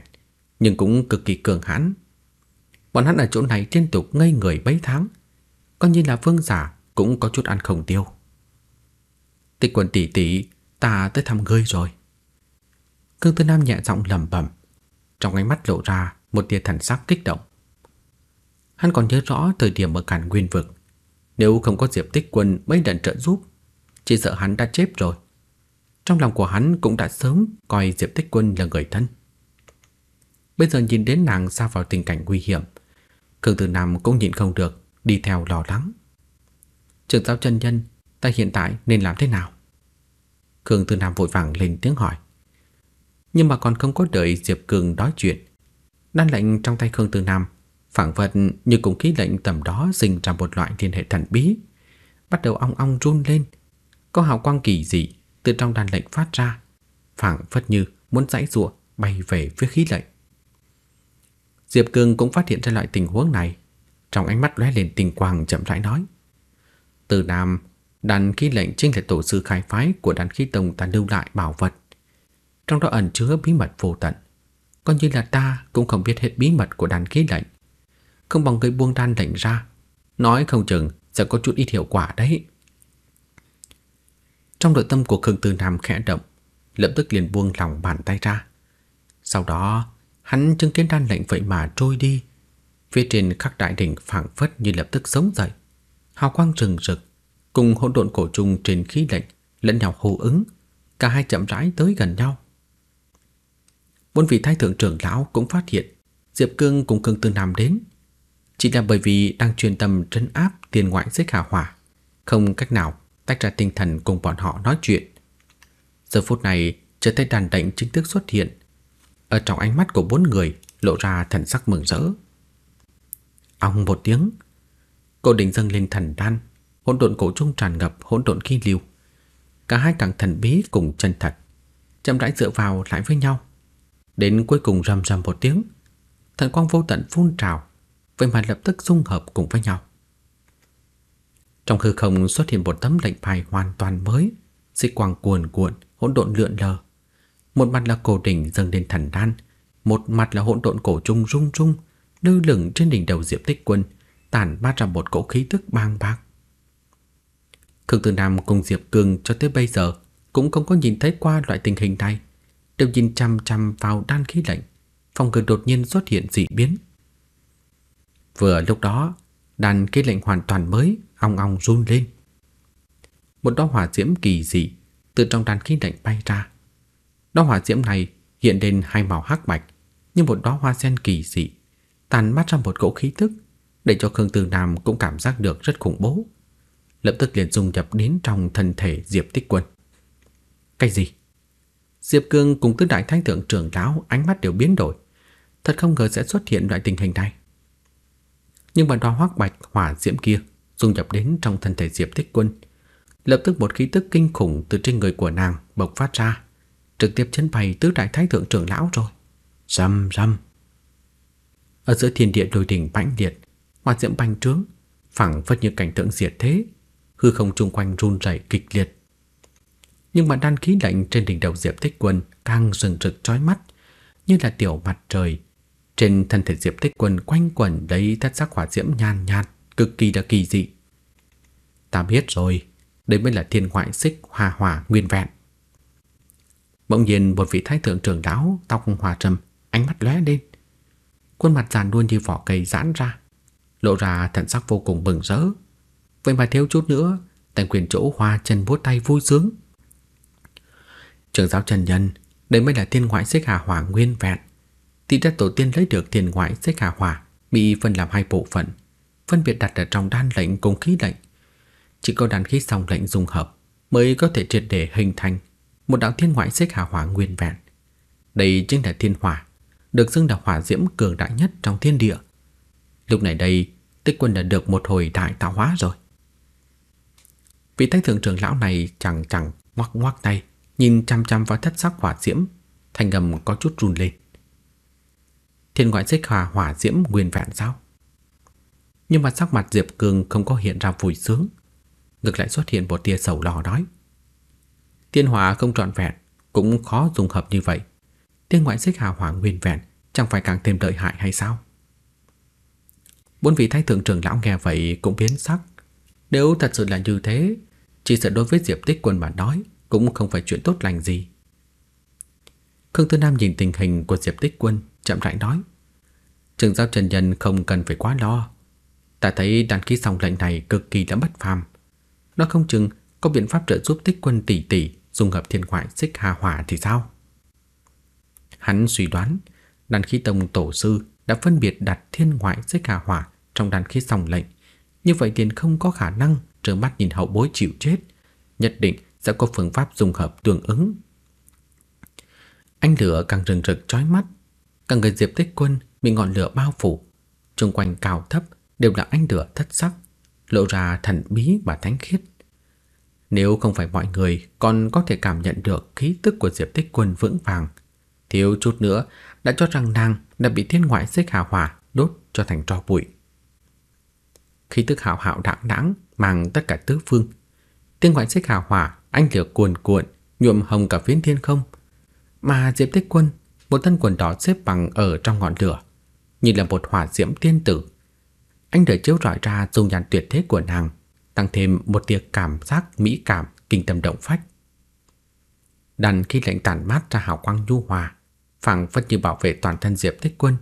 nhưng cũng cực kỳ cường hãn Bọn hắn ở chỗ này liên tục ngây người mấy tháng Coi như là vương giả Cũng có chút ăn không tiêu Tịch quần tỷ tỷ Ta tới thăm ngươi rồi Cương Tư Nam nhẹ giọng lẩm bẩm Trong ánh mắt lộ ra một tia thần sắc kích động Hắn còn nhớ rõ thời điểm ở càn nguyên vực Nếu không có Diệp Tích Quân mấy lần trợ giúp Chỉ sợ hắn đã chết rồi Trong lòng của hắn cũng đã sớm coi Diệp Tích Quân là người thân Bây giờ nhìn đến nàng sa vào tình cảnh nguy hiểm Khương Tử Nam cũng nhịn không được, đi theo lo lắng. Trưởng giáo chân nhân, ta hiện tại nên làm thế nào? Khương Tử Nam vội vàng lên tiếng hỏi. Nhưng mà còn không có đợi Diệp Cường nói chuyện. Đan lệnh trong tay Khương Tử Nam, phảng vật như cùng khí lệnh tầm đó sinh ra một loại liên hệ thần bí. Bắt đầu ong ong run lên, có hào quang kỳ dị từ trong đan lệnh phát ra, phảng phất như muốn giãy giụa bay về phía khí lệnh. Diệp Cương cũng phát hiện ra loại tình huống này, trong ánh mắt lóe lên tình quang chậm rãi nói: "Từ Nam, đan khí lệnh chính là tổ sư khai phái của đan khí tông ta lưu lại bảo vật, trong đó ẩn chứa bí mật vô tận, coi như là ta cũng không biết hết bí mật của đan khí lệnh, không bằng người buông đan lệnh ra, nói không chừng sẽ có chút ít hiệu quả đấy." Trong nội tâm của Khương Tư Nam khẽ động, lập tức liền buông lòng bàn tay ra. Sau đó, Hắn chứng kiến đan lệnh vậy mà trôi đi Phía trên khắc đại đỉnh phảng phất như lập tức sống dậy Hào quang rừng rực Cùng hỗn độn cổ trùng trên khí lệnh Lẫn nhau hô ứng Cả hai chậm rãi tới gần nhau Bốn vị thái thượng trưởng lão cũng phát hiện Diệp Cương cùng Cương Tư Nam đến Chỉ là bởi vì đang truyền tâm trấn áp tiền ngoại xích hạ hỏa Không cách nào tách ra tinh thần cùng bọn họ nói chuyện Giờ phút này trở tay đàn đệnh chính thức xuất hiện ở trong ánh mắt của bốn người lộ ra thần sắc mừng rỡ. Ông một tiếng, cô định dâng lên thần đan, hỗn độn cổ trung tràn ngập hỗn độn khí lưu. Cả hai càng thần bí cùng chân thật, chậm rãi dựa vào lại với nhau. Đến cuối cùng rầm rầm một tiếng, thần quang vô tận phun trào, vậy mà lập tức dung hợp cùng với nhau. Trong hư không xuất hiện một tấm lệnh bài hoàn toàn mới, dịch quang cuồn cuộn, hỗn độn lượn lờ, một mặt là cổ đỉnh dâng lên thần đan, một mặt là hỗn độn cổ trung rung rung, lơ lửng trên đỉnh đầu Diệp Tích Quân, tản mát ra một cỗ khí tức bang bạc. Khương Tử Nam cùng Diệp Cường cho tới bây giờ cũng không có nhìn thấy qua loại tình hình này, đều nhìn chăm chăm vào đan khí lạnh, phong cực đột nhiên xuất hiện dị biến. Vừa lúc đó, đan khí lạnh hoàn toàn mới ong ong run lên. Một đóa hỏa diễm kỳ dị từ trong đan khí lạnh bay ra, Đóa hỏa diễm này hiện lên hai màu hắc bạch, như một đóa hoa sen kỳ dị, tàn mắt ra một cỗ khí tức, để cho Khương Tử Nam cũng cảm giác được rất khủng bố. Lập tức liền dung nhập đến trong thân thể Diệp Tích Quân. Cái gì? Diệp Cương cùng tứ đại thánh thượng trưởng lão ánh mắt đều biến đổi. Thật không ngờ sẽ xuất hiện loại tình hình này. Nhưng mà đóa hoắc bạch hỏa diễm kia dung nhập đến trong thân thể Diệp Tích Quân, lập tức một khí tức kinh khủng từ trên người của nàng bộc phát ra, trực tiếp chấn bày tứ đại thái thượng trưởng lão rồi. Rầm rầm. Ở giữa thiên địa đồi đỉnh mãnh liệt, hoa diễm bành trướng, phẳng phất như cảnh tượng diệt thế, hư không chung quanh run rẩy kịch liệt. Nhưng mà đan khí lạnh trên đỉnh đầu Diệp Tích Quân càng rừng rực chói mắt, như là tiểu mặt trời. Trên thân thể Diệp Tích Quân quanh quẩn lấy thất sắc hỏa diễm nhàn nhạt, cực kỳ là kỳ dị. Ta biết rồi, đây mới là thiên ngoại xích hòa hỏa nguyên vẹn. Bỗng nhiên một vị thái thượng trưởng đáo tóc hòa trầm, ánh mắt lóe lên. Khuôn mặt giàn đuôn như vỏ cây giãn ra, lộ ra thần sắc vô cùng bừng rỡ. Vậy mà thiếu chút nữa, Tần quyền chỗ hoa chân vuốt tay vui sướng. Trưởng giáo Trần Nhân, đây mới là thiên ngoại xích hà hỏa nguyên vẹn. Thì đất tổ tiên lấy được thiên ngoại xích hà hỏa bị phân làm hai bộ phận, phân biệt đặt ở trong đan lệnh cùng khí lệnh. Chỉ có đan khí song lệnh dùng hợp mới có thể triệt để hình thành một đạo thiên ngoại xích hào hỏa nguyên vẹn. Đây chính là thiên hỏa, được xưng là hỏa diễm cường đại nhất trong thiên địa. Lúc này đây, Tích Quân đã được một hồi đại tạo hóa rồi. Vị thái thượng trưởng lão này chẳng chẳng ngoắc ngoắc tay, nhìn chăm chăm vào thất sắc hỏa diễm, thành ngầm có chút run lên. Thiên ngoại xích hỏa hỏa diễm nguyên vẹn sao? Nhưng mà sắc mặt Diệp Cường không có hiện ra vui sướng, ngược lại xuất hiện một tia sầu lo đói. Tiên hòa không trọn vẹn cũng khó dùng hợp như vậy. Tiên ngoại xích hào hỏa nguyên vẹn chẳng phải càng thêm lợi hại hay sao? Bốn vị thái thượng trưởng lão nghe vậy cũng biến sắc. Nếu thật sự là như thế, chỉ sợ đối với Diệp Tích Quân mà nói cũng không phải chuyện tốt lành gì. Khương Tư Nam nhìn tình hình của Diệp Tích Quân, chậm rãi nói: "Trường giáo Trần Nhân không cần phải quá lo. Ta thấy đàn khí song lệnh này cực kỳ đã bất phàm. Nó không chừng có biện pháp trợ giúp Tích Quân tỷ tỷ dùng hợp thiên ngoại xích hà hỏa thì sao? Hắn suy đoán, đàn khí tông tổ sư đã phân biệt đặt thiên ngoại xích hà hỏa trong đàn khí song lệnh. Như vậy tiền không có khả năng trơ mắt nhìn hậu bối chịu chết, nhất định sẽ có phương pháp dùng hợp tương ứng. Ánh lửa càng rừng rực chói mắt, càng người Diệp Tích Quân bị ngọn lửa bao phủ, xung quanh cao thấp đều là ánh lửa thất sắc, lộ ra thần bí và thánh khiết. Nếu không phải mọi người còn có thể cảm nhận được khí tức của Diệp Tích Quân vững vàng, thiếu chút nữa đã cho rằng nàng đã bị thiên ngoại xích Hào hỏa đốt cho thành tro bụi. Khí tức hào hạo đãng đãng mang tất cả tứ phương. Thiên ngoại xích Hào hỏa anh lửa cuồn cuộn, nhuộm hồng cả phiến thiên không. Mà Diệp Tích Quân, một thân quần đỏ xếp bằng ở trong ngọn lửa, như là một hỏa diễm tiên tử. Anh đợi chiếu rọi ra dung nhan tuyệt thế của nàng tăng thêm một tia cảm giác mỹ cảm kinh tâm động phách. Đàn khi lệnh tản mát ra hào quang nhu hòa, phảng phất như bảo vệ toàn thân Diệp thích Quân,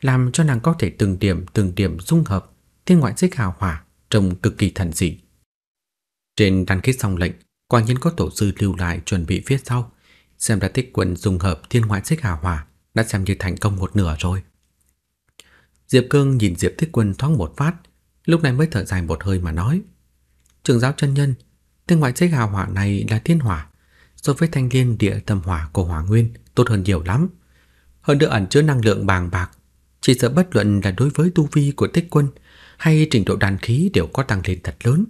làm cho nàng có thể từng điểm từng điểm dung hợp thiên ngoại xích hào hòa trông cực kỳ thần dị. Trên đàn kết xong lệnh, quả nhiên có tổ sư lưu lại chuẩn bị phía sau, xem ra thích Quân dung hợp thiên ngoại xích hào hòa đã xem như thành công một nửa rồi. Diệp Cương nhìn Diệp Thích Quân thoáng một phát, lúc này mới thở dài một hơi mà nói: Trường giáo chân nhân, tên ngoại xích hào hỏa này là thiên hỏa, so với thanh liên địa tâm hỏa của hỏa nguyên tốt hơn nhiều lắm. Hơn nữa ẩn chứa năng lượng bàng bạc, chỉ sợ bất luận là đối với tu vi của tích quân hay trình độ đàn khí đều có tăng lên thật lớn.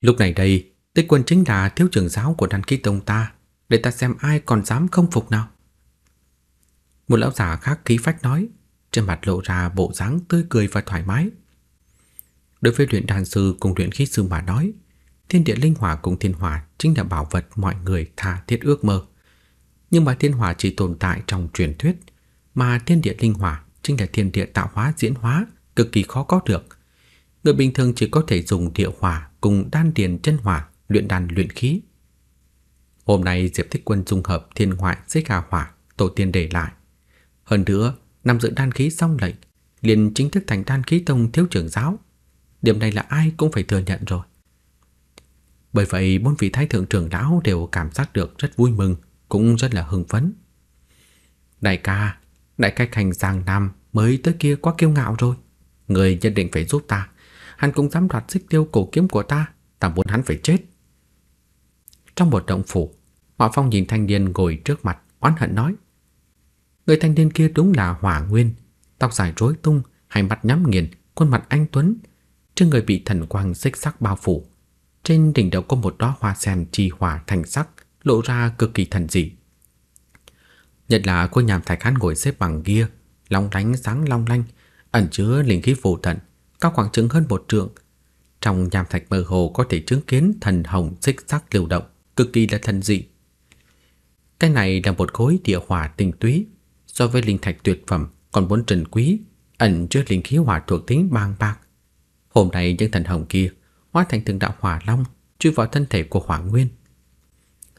Lúc này đây, tích quân chính là thiếu trưởng giáo của đàn khí tông ta, để ta xem ai còn dám không phục nào. Một lão giả khác khí phách nói, trên mặt lộ ra bộ dáng tươi cười và thoải mái. Đối với luyện đan sư cùng luyện khí sư mà nói, thiên địa linh hỏa cùng thiên hỏa chính là bảo vật mọi người tha thiết ước mơ. Nhưng mà thiên hỏa chỉ tồn tại trong truyền thuyết, mà thiên địa linh hỏa chính là thiên địa tạo hóa diễn hóa, cực kỳ khó có được. Người bình thường chỉ có thể dùng địa hỏa cùng đan điền chân hỏa luyện đan luyện khí. Hôm nay Diệp Thích Quân dung hợp thiên ngoại xích hà hỏa tổ tiên để lại. Hơn nữa, năm dự đan khí xong lệnh, liền chính thức thành đan khí tông thiếu trưởng giáo. Điểm này là ai cũng phải thừa nhận rồi Bởi vậy bốn vị thái thượng trưởng lão đều cảm giác được rất vui mừng Cũng rất là hưng phấn Đại ca, đại ca hành Giang Nam mới tới kia quá kiêu ngạo rồi Người nhất định phải giúp ta Hắn cũng dám đoạt xích tiêu cổ kiếm của ta Ta muốn hắn phải chết Trong một động phủ Họa Phong nhìn thanh niên ngồi trước mặt oán hận nói Người thanh niên kia đúng là hỏa nguyên Tóc dài rối tung Hai mắt nhắm nghiền Khuôn mặt anh Tuấn trên người bị thần quang xích sắc bao phủ. Trên đỉnh đầu có một đóa hoa sen chi hỏa thành sắc, lộ ra cực kỳ thần dị. Nhất là cô nhàm thạch hán ngồi xếp bằng kia, long lánh sáng long lanh, ẩn chứa linh khí vô tận, cao khoảng chừng hơn một trượng. Trong nhàm thạch mơ hồ có thể chứng kiến thần hồng xích sắc lưu động, cực kỳ là thần dị. Cái này là một khối địa hỏa tinh túy, so với linh thạch tuyệt phẩm còn muốn trần quý, ẩn chứa linh khí hỏa thuộc tính bang bạc, Hôm nay những thần hồng kia hóa thành từng đạo hỏa long chui vào thân thể của Hỏa Nguyên.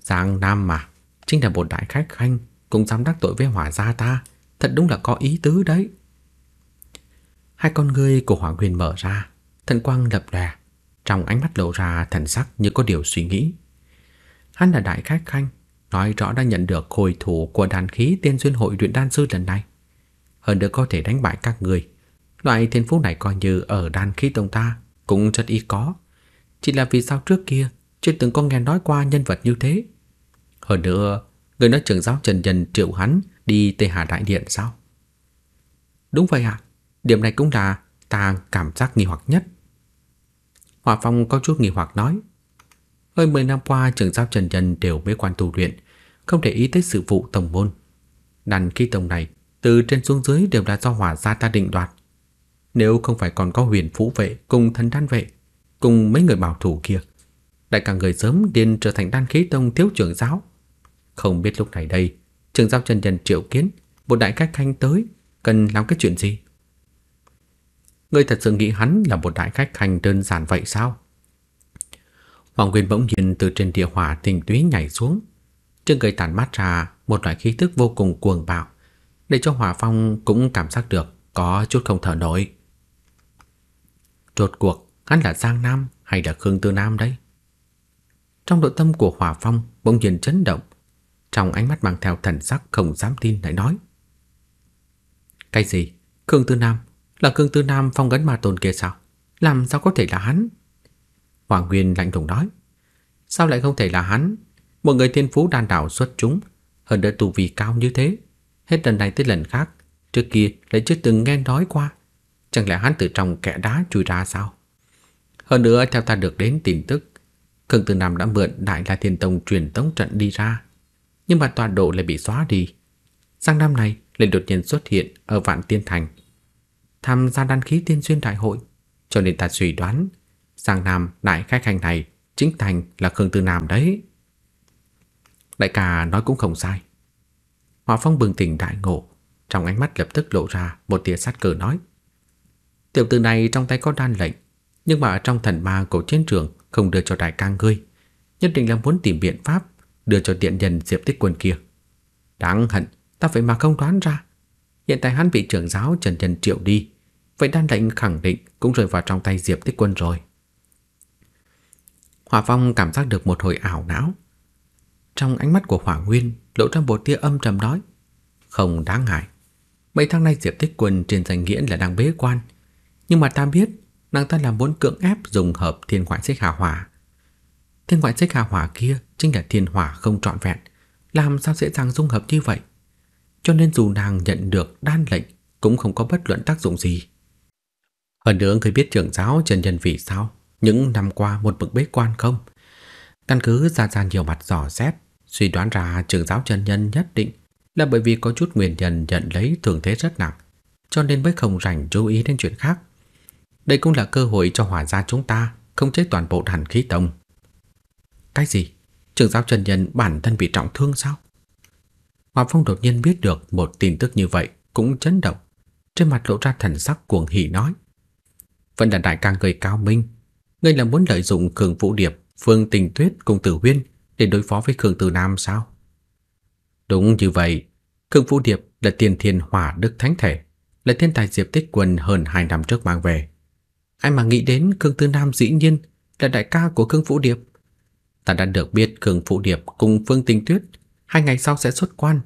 Giang Nam mà, chính là một đại khách khanh cũng dám đắc tội với hỏa gia ta, thật đúng là có ý tứ đấy. Hai con ngươi của Hỏa Nguyên mở ra, thần quang lập lòe, trong ánh mắt lộ ra thần sắc như có điều suy nghĩ. Hắn là đại khách khanh, nói rõ đã nhận được hồi thủ của đàn khí tiên duyên hội luyện đan sư lần này, hơn được có thể đánh bại các người, Loại thiên phú này coi như ở đan khí tông ta cũng rất ít có. Chỉ là vì sao trước kia chưa từng có nghe nói qua nhân vật như thế. Hơn nữa, người nói trưởng giáo Trần Nhân triệu hắn đi Tây Hà Đại Điện sao? Đúng vậy ạ. Điểm này cũng là ta cảm giác nghi hoặc nhất. Hòa Phong có chút nghi hoặc nói. Hơn mười năm qua trưởng giáo Trần Nhân đều bế quan tu luyện, không để ý tới sự vụ tổng môn. Đàn khí tông này từ trên xuống dưới đều là do hỏa gia ta định đoạt. Nếu không phải còn có huyền phủ vệ cùng thần đan vệ, cùng mấy người bảo thủ kia, đại càng người sớm điên trở thành đan khí tông thiếu trưởng giáo. Không biết lúc này đây, trường giáo chân nhân triệu kiến, một đại khách khanh tới, cần làm cái chuyện gì? người thật sự nghĩ hắn là một đại khách khanh đơn giản vậy sao? Hoàng Nguyên bỗng nhiên từ trên địa hỏa tình túy nhảy xuống, trên người tản mát ra một loại khí tức vô cùng cuồng bạo, để cho Hỏa Phong cũng cảm giác được có chút không thở nổi. Rốt cuộc, hắn là Giang Nam hay là Khương Tư Nam đây? Trong nội tâm của Hỏa Phong bỗng nhiên chấn động, trong ánh mắt mang theo thần sắc không dám tin lại nói: "Cái gì? Khương Tư Nam? Là Khương Tư Nam phong gắn ma tôn kia sao? Làm sao có thể là hắn?" Hoàng Nguyên lạnh lùng nói: "Sao lại không thể là hắn? Một người thiên phú đan đảo xuất chúng, hơn nữa tù vi cao như thế, hết lần này tới lần khác, trước kia lại chưa từng nghe nói qua." Chẳng lẽ hắn từ trong kẽ đá chui ra sao? Hơn nữa theo ta được đến tin tức, Khương Tử Nam đã mượn Đại La Thiên Tông truyền tống trận đi ra, nhưng mà tọa độ lại bị xóa đi. Sang năm này lại đột nhiên xuất hiện ở Vạn Tiên Thành, tham gia đăng ký tiên duyên đại hội, cho nên ta suy đoán sang năm đại khách hành này chính thành là Khương Tử Nam đấy. Đại ca nói cũng không sai. Hỏa Phong bừng tỉnh đại ngộ, trong ánh mắt lập tức lộ ra một tia sát cơ nói: Tiểu tử này trong tay có đan lệnh, nhưng mà trong thần ma cổ chiến trường không đưa cho đại ca ngươi, nhất định là muốn tìm biện pháp đưa cho tiện nhân Diệp Tích Quân kia. Đáng hận, ta phải mà không đoán ra. Hiện tại hắn bị trưởng giáo Trần trần triệu đi, vậy đan lệnh khẳng định cũng rơi vào trong tay Diệp Tích Quân rồi. Hòa Phong cảm giác được một hồi ảo não. Trong ánh mắt của Hỏa Nguyên lộ ra một tia âm trầm nói, không đáng ngại. Mấy tháng nay Diệp Tích Quân trên danh nghĩa là đang bế quan, nhưng mà ta biết nàng ta là muốn cưỡng ép dùng hợp thiên ngoại xích hà hỏa. Thiên ngoại xích hà hỏa kia chính là thiên hỏa không trọn vẹn, làm sao dễ dàng dung hợp như vậy? Cho nên dù nàng nhận được đan lệnh cũng không có bất luận tác dụng gì. Hơn nữa người biết trưởng giáo Trần Nhân vì sao những năm qua một bực bế quan không? Căn cứ ra ra nhiều mặt dò xét, suy đoán ra trưởng giáo Trần Nhân nhất định là bởi vì có chút nguyên nhân nhận lấy thường thế rất nặng, cho nên mới không rảnh chú ý đến chuyện khác. Đây cũng là cơ hội cho hỏa gia chúng ta không chế toàn bộ hàn khí tông. Cái gì? Trường giáo Trần Nhân bản thân bị trọng thương sao? Hòa Phong đột nhiên biết được một tin tức như vậy cũng chấn động. Trên mặt lộ ra thần sắc cuồng hỉ nói. Vẫn là đại ca người cao minh. Ngươi là muốn lợi dụng Cường Vũ Điệp, Phương Tình Tuyết cùng Tử Huyên để đối phó với Cường Tử Nam sao? Đúng như vậy. Cường Vũ Điệp là tiền thiên hỏa đức thánh thể, là thiên tài diệp tích quân hơn 2 năm trước mang về. Ai mà nghĩ đến Khương Tư Nam dĩ nhiên là đại ca của Khương Vũ Điệp. Ta đã được biết Khương Vũ Điệp cùng Phương Tinh Tuyết hai ngày sau sẽ xuất quan.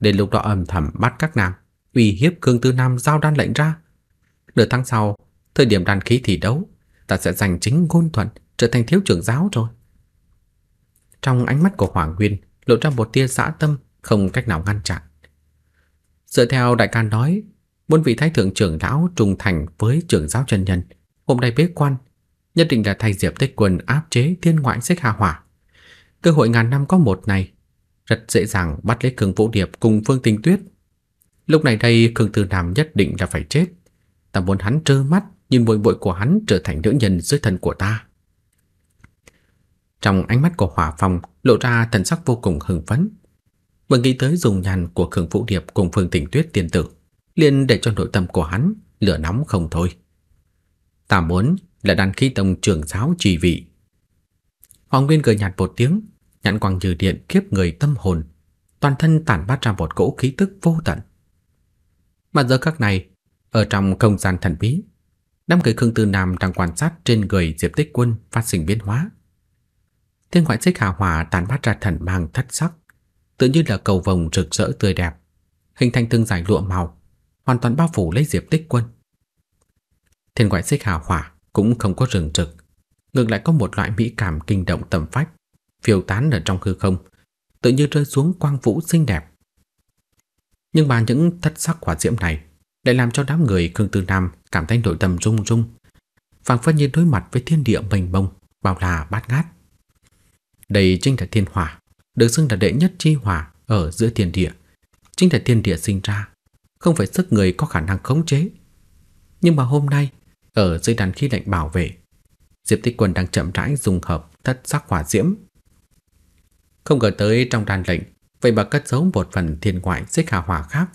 để lục đó ẩm thầm bắt các nàng, uy hiếp Khương Tư Nam giao đan lệnh ra. Nửa tháng sau, thời điểm đàn khí thi đấu, ta sẽ giành chính ngôn thuận trở thành thiếu trưởng giáo rồi. Trong ánh mắt của Hoàng Nguyên lộ ra một tia dã tâm không cách nào ngăn chặn. Dựa theo đại ca nói, bốn vị thái thượng trưởng lão trung thành với trưởng giáo chân nhân hôm nay bế quan, nhất định là thay Diệp Tích Quân áp chế thiên ngoại xích hạ hỏa. Cơ hội ngàn năm có một này, rất dễ dàng bắt lấy Cường Vũ Điệp cùng Phương tinh Tuyết. Lúc này đây Cường Tư Nam nhất định là phải chết. Ta muốn hắn trơ mắt nhìn bội bội của hắn trở thành nữ nhân dưới thân của ta. Trong ánh mắt của Hỏa Phong lộ ra thần sắc vô cùng hưng phấn. Vừa nghĩ tới dùng nhàn của Khương Vũ Điệp cùng Phương tinh Tuyết tiên tử, liền để cho nội tâm của hắn lửa nóng không thôi. Ta muốn là đàn khí tông trưởng giáo trì vị. Hoàng Nguyên cười nhạt một tiếng, nhãn quang như điện kiếp người tâm hồn, toàn thân tản bát ra một cỗ khí tức vô tận. Mà giờ khắc này, ở trong không gian thần bí, đám người Khương Tư Nam đang quan sát trên người Diệp Tích Quân phát sinh biến hóa. Thiên ngoại xích hà hỏa tản bát ra thần mang thất sắc, tự như là cầu vồng rực rỡ tươi đẹp, hình thành thương giải lụa màu, hoàn toàn bao phủ lấy Diệp Tích Quân. Thiên ngoại xích hào hỏa cũng không có rừng trực, ngược lại có một loại mỹ cảm kinh động tầm phách, phiêu tán ở trong hư không, tự như rơi xuống quang vũ xinh đẹp. Nhưng mà những thất sắc hỏa diễm này lại làm cho đám người Khương Tư Nam cảm thấy nội tâm rung rung, phảng phất như đối mặt với thiên địa mênh mông, bao là bát ngát. Đây chính là thiên hỏa, được xưng là đệ nhất chi hỏa ở giữa thiên địa, chính là thiên địa sinh ra, không phải sức người có khả năng khống chế. Nhưng mà hôm nay ở dưới đàn khí lệnh bảo vệ. Diệp Tích Quân đang chậm rãi dùng hợp thất sắc hỏa diễm. Không ngờ tới trong đàn lệnh, vậy mà cất giấu một phần thiên ngoại xích hà hỏa khác,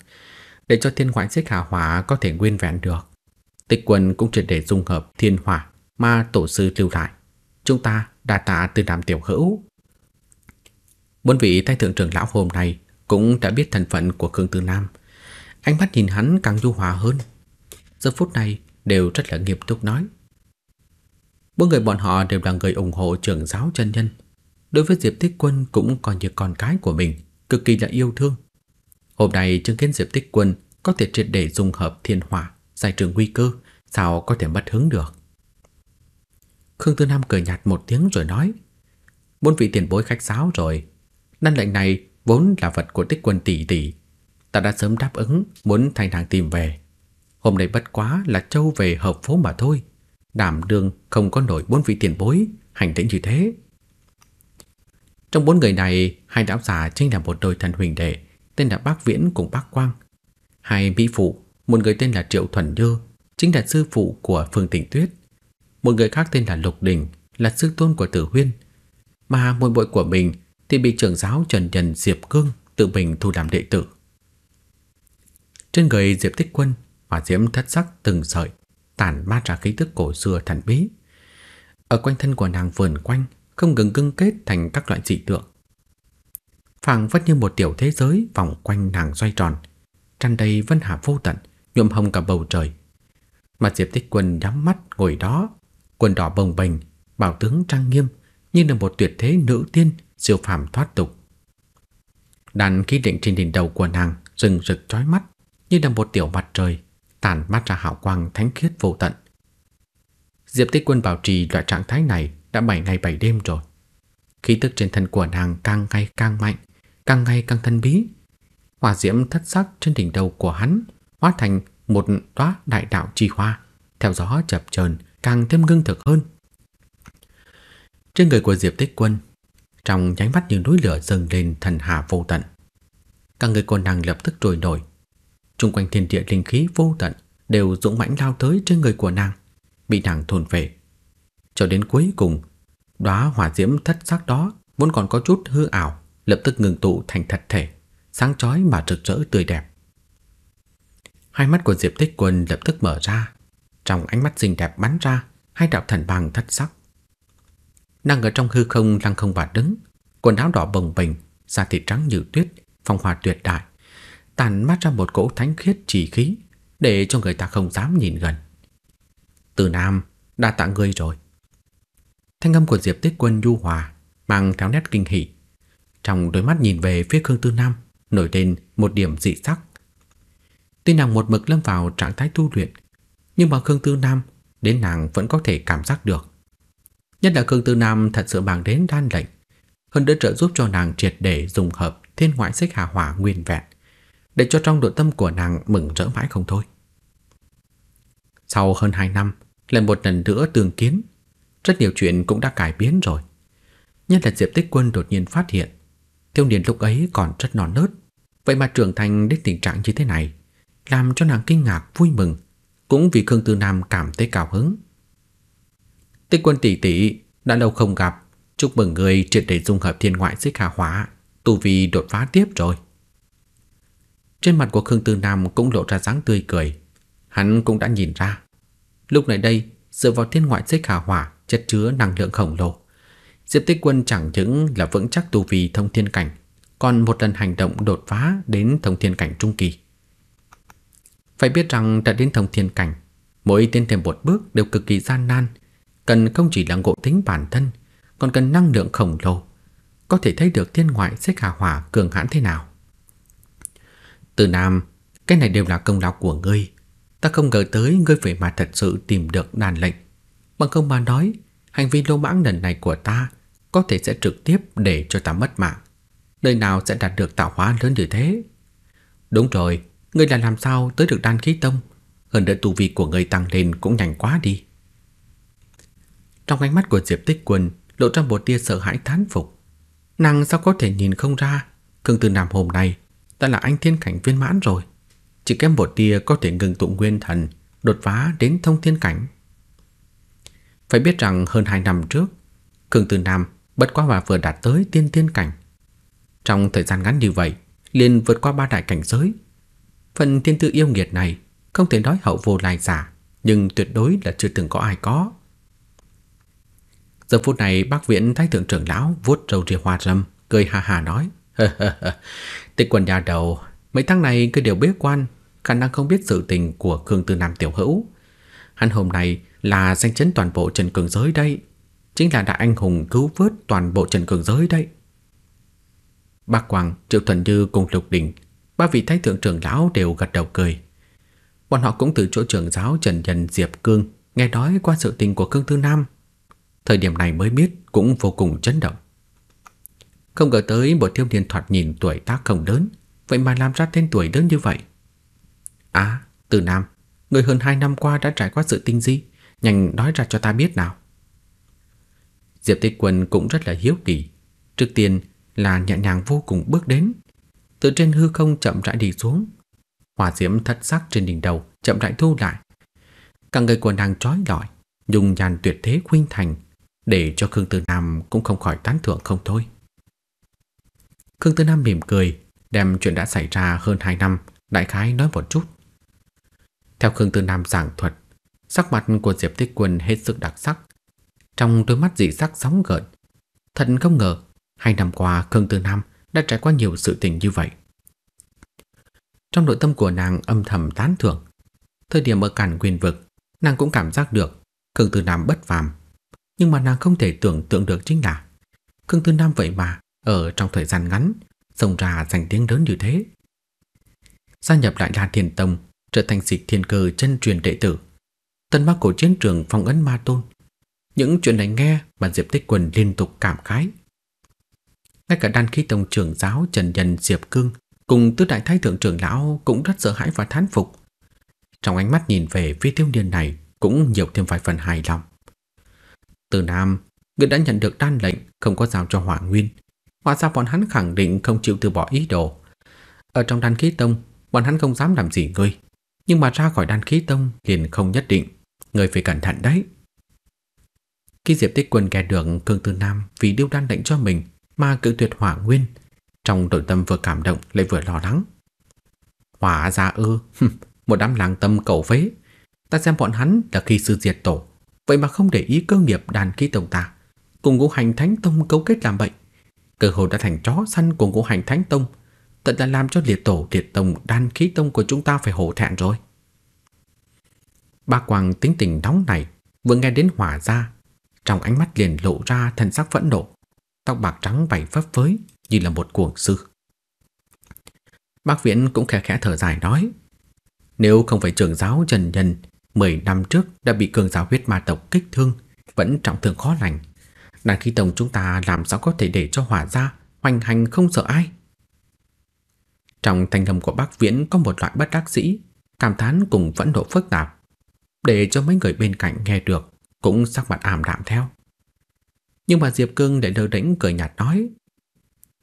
để cho thiên ngoại xích hà hỏa có thể nguyên vẹn được. Tích Quân cũng triệt để dung hợp thiên hỏa mà tổ sư lưu lại. Chúng ta đa tạ từ đám tiểu hữu. Bốn vị thái thượng trưởng lão hôm nay cũng đã biết thân phận của Khương Tư Nam. Ánh mắt nhìn hắn càng du hòa hơn. Giờ phút này, đều rất là nghiêm túc nói. Bốn người bọn họ đều là người ủng hộ trưởng giáo chân nhân. Đối với Diệp Tích Quân cũng còn như con cái của mình, cực kỳ là yêu thương. Hôm nay chứng kiến Diệp Tích Quân có thể triệt để dung hợp thiên hỏa, giải trừ nguy cơ, sao có thể mất hứng được. Khương Tư Nam cười nhạt một tiếng rồi nói: "Bốn vị tiền bối khách sáo rồi, năng lệnh này vốn là vật của Tích Quân tỷ tỷ, ta đã sớm đáp ứng muốn thành hàng tìm về, Hôm nay bất quá là Châu về hợp phố mà thôi. Đảm đường không có nổi bốn vị tiền bối, hành tĩnh như thế. Trong bốn người này, hai đạo giả chính là một đôi thần huỳnh đệ, tên là Bác Viễn cùng Bác Quang. Hai mỹ phụ, một người tên là Triệu Thuần Như, chính là sư phụ của Phương Tịnh Tuyết. Một người khác tên là Lục Đình, là sư tôn của Tử Huyên. Mà muội bội của mình thì bị trưởng giáo Trần Nhân Diệp Cương tự mình thu làm đệ tử. Trên người Diệp Tích Quân hỏa diễm thất sắc từng sợi, tản mát ra khí tức cổ xưa thần bí. Ở quanh thân của nàng vườn quanh, không ngừng cưng kết thành các loại dị tượng. Phảng phất như một tiểu thế giới vòng quanh nàng xoay tròn, tràn đầy vân hà vô tận, nhuộm hồng cả bầu trời. Mà Diệp Tích Quân nhắm mắt ngồi đó, quần đỏ bồng bềnh, bảo tướng trang nghiêm, như là một tuyệt thế nữ tiên siêu phàm thoát tục. Đàn khí định trên đỉnh đầu của nàng rừng rực chói mắt, như là một tiểu mặt trời tản mát ra hào quang thánh khiết vô tận. Diệp Tích Quân bảo trì loại trạng thái này đã 7 ngày 7 đêm rồi. Khí tức trên thân của nàng càng ngày càng mạnh, càng ngày càng thân bí. Hỏa diễm thất sắc trên đỉnh đầu của hắn hóa thành một đóa đại đạo chi hoa, theo gió chập chờn càng thêm ngưng thực hơn. Trên người của Diệp Tích Quân, trong nháy mắt những núi lửa dâng lên thần hà vô tận. Cả người cô nàng lập tức trồi nổi, Trung quanh thiên địa linh khí vô tận Đều dũng mãnh lao tới trên người của nàng Bị nàng thôn về Cho đến cuối cùng đóa hỏa diễm thất sắc đó Vốn còn có chút hư ảo Lập tức ngừng tụ thành thật thể Sáng chói mà rực rỡ tươi đẹp Hai mắt của Diệp Tích Quân lập tức mở ra Trong ánh mắt xinh đẹp bắn ra Hai đạo thần bằng thất sắc Nàng ở trong hư không lăng không và đứng Quần áo đỏ bồng bềnh Da thịt trắng như tuyết Phong hòa tuyệt đại tản mát ra một cỗ thánh khiết chỉ khí để cho người ta không dám nhìn gần. Từ Nam, đã tặng ngươi rồi. Thanh âm của Diệp Tích Quân du hòa, mang theo nét kinh hỉ. Trong đôi mắt nhìn về phía Khương Tư Nam, nổi lên một điểm dị sắc. Tuy nàng một mực lâm vào trạng thái tu luyện, nhưng mà Khương Tư Nam đến nàng vẫn có thể cảm giác được. Nhất là Khương Tư Nam thật sự bằng đến đan lệnh, hơn đỡ trợ giúp cho nàng triệt để dùng hợp thiên ngoại sách hà hỏa nguyên vẹn để cho trong nội tâm của nàng mừng rỡ mãi không thôi. Sau hơn 2 năm, lần một lần nữa tương kiến, rất nhiều chuyện cũng đã cải biến rồi. Nhất là Diệp Tích Quân đột nhiên phát hiện, thiếu niên lúc ấy còn rất non nớt, vậy mà trưởng thành đến tình trạng như thế này, làm cho nàng kinh ngạc vui mừng, cũng vì Khương Tư Nam cảm thấy cao hứng. Tích Quân tỷ tỷ đã lâu không gặp, chúc mừng người triệt để dung hợp thiên ngoại xích hà hóa, tu vi đột phá tiếp rồi. Trên mặt của Khương Tư Nam cũng lộ ra dáng tươi cười. Hắn cũng đã nhìn ra. Lúc này đây, dựa vào thiên ngoại xích hà hỏa chất chứa năng lượng khổng lồ. Diệp Tích Quân chẳng những là vững chắc tu vi thông thiên cảnh, còn một lần hành động đột phá đến thông thiên cảnh trung kỳ. Phải biết rằng đã đến thông thiên cảnh, mỗi tiến thêm một bước đều cực kỳ gian nan, cần không chỉ là ngộ tính bản thân, còn cần năng lượng khổng lồ. Có thể thấy được thiên ngoại xích hà hỏa cường hãn thế nào. Từ Nam, cái này đều là công lao của ngươi. Ta không ngờ tới ngươi về mà thật sự tìm được đàn lệnh. Bằng không mà nói, hành vi lô mãng lần này của ta có thể sẽ trực tiếp để cho ta mất mạng. Nơi nào sẽ đạt được tạo hóa lớn như thế? Đúng rồi, ngươi là làm sao tới được đan khí tông? Hơn nữa tu vi của ngươi tăng lên cũng nhanh quá đi. Trong ánh mắt của Diệp Tích Quân lộ ra một tia sợ hãi thán phục. Nàng sao có thể nhìn không ra, Khương Tư Nam hôm nay ta là anh thiên cảnh viên mãn rồi. Chỉ kém một tia có thể ngừng tụ nguyên thần, đột phá đến thông thiên cảnh. Phải biết rằng hơn 2 năm trước, Cường Từ Nam bất quá và vừa đạt tới tiên tiên cảnh. Trong thời gian ngắn như vậy, liền vượt qua ba đại cảnh giới. Phần thiên tư yêu nghiệt này không thể nói hậu vô lai giả, nhưng tuyệt đối là chưa từng có ai có. Giờ phút này bác viễn thái thượng trưởng lão vuốt râu ria hoa râm, cười ha ha nói. tịch quần nhà đầu, mấy tháng này cứ đều bế quan, khả năng không biết sự tình của Khương Tư Nam tiểu hữu. Hắn hôm nay là danh chấn toàn bộ Trần Cường giới đây, chính là đại anh hùng cứu vớt toàn bộ Trần Cường giới đây. Bác Quang, Triệu Thuần Như cùng Lục Đình, ba vị thái thượng trưởng lão đều gật đầu cười. Bọn họ cũng từ chỗ trưởng giáo Trần Nhân Diệp Cương nghe nói qua sự tình của Khương Tư Nam. Thời điểm này mới biết cũng vô cùng chấn động. Không ngờ tới một thiếu niên thoạt nhìn tuổi tác không lớn Vậy mà làm ra tên tuổi lớn như vậy À từ Nam Người hơn hai năm qua đã trải qua sự tinh gì Nhanh nói ra cho ta biết nào Diệp Tích Quân cũng rất là hiếu kỳ Trước tiên là nhẹ nhàng vô cùng bước đến Từ trên hư không chậm rãi đi xuống Hỏa diễm thất sắc trên đỉnh đầu Chậm rãi thu lại Cả người của nàng chói lọi Dùng nhàn tuyệt thế khuynh thành Để cho Khương từ Nam cũng không khỏi tán thưởng không thôi Khương Tư Nam mỉm cười, đem chuyện đã xảy ra hơn 2 năm, đại khái nói một chút. Theo Khương Tư Nam giảng thuật, sắc mặt của Diệp Tích Quân hết sức đặc sắc. Trong đôi mắt dị sắc sóng gợn, thật không ngờ, hai năm qua Khương Tư Nam đã trải qua nhiều sự tình như vậy. Trong nội tâm của nàng âm thầm tán thưởng, thời điểm ở cản quyền vực, nàng cũng cảm giác được Khương Tư Nam bất phàm, nhưng mà nàng không thể tưởng tượng được chính là Khương Tư Nam vậy mà ở trong thời gian ngắn xông ra giành tiếng lớn như thế. Gia nhập Đại La thiền Tông, trở thành dịch thiên cơ chân truyền đệ tử. Tân bác cổ chiến trường phong ấn ma tôn. Những chuyện này nghe mà Diệp Tích Quần liên tục cảm khái. Ngay cả đan khí tông trưởng giáo Trần Nhân Diệp Cương cùng tứ đại thái thượng trưởng lão cũng rất sợ hãi và thán phục. Trong ánh mắt nhìn về phía tiêu niên này cũng nhiều thêm vài phần hài lòng. Từ Nam, người đã nhận được đan lệnh không có giao cho Hỏa Nguyên Hóa ra bọn hắn khẳng định không chịu từ bỏ ý đồ. Ở trong đan khí tông, bọn hắn không dám làm gì ngươi. Nhưng mà ra khỏi đan khí tông liền không nhất định. Ngươi phải cẩn thận đấy. Khi Diệp Tích Quân nghe được Cương Tư Nam vì điêu đan lệnh cho mình mà cự tuyệt hỏa nguyên, trong nội tâm vừa cảm động lại vừa lo lắng. Hỏa ra ư, một đám làng tâm cầu phế. Ta xem bọn hắn là khi sư diệt tổ, vậy mà không để ý cơ nghiệp đàn khí tổng ta, cùng ngũ hành thánh tông cấu kết làm bệnh cơ hồ đã thành chó săn của ngũ hành thánh tông, tận là làm cho liệt tổ liệt tông đan khí tông của chúng ta phải hổ thẹn rồi. Ba Quang tính tình nóng này vừa nghe đến hỏa ra, trong ánh mắt liền lộ ra thần sắc phẫn nộ, tóc bạc trắng vảy phấp phới như là một cuồng sư. Bác Viễn cũng khẽ khẽ thở dài nói, nếu không phải trưởng giáo Trần Nhân 10 năm trước đã bị cường giáo huyết ma tộc kích thương, vẫn trọng thương khó lành, Đàn khí tổng chúng ta làm sao có thể để cho hỏa ra hoành hành không sợ ai. Trong thanh âm của bác Viễn có một loại bất đắc dĩ, cảm thán cùng vẫn độ phức tạp. Để cho mấy người bên cạnh nghe được, cũng sắc mặt ảm đạm theo. Nhưng mà Diệp Cương lại đờ đĩnh cười nhạt nói.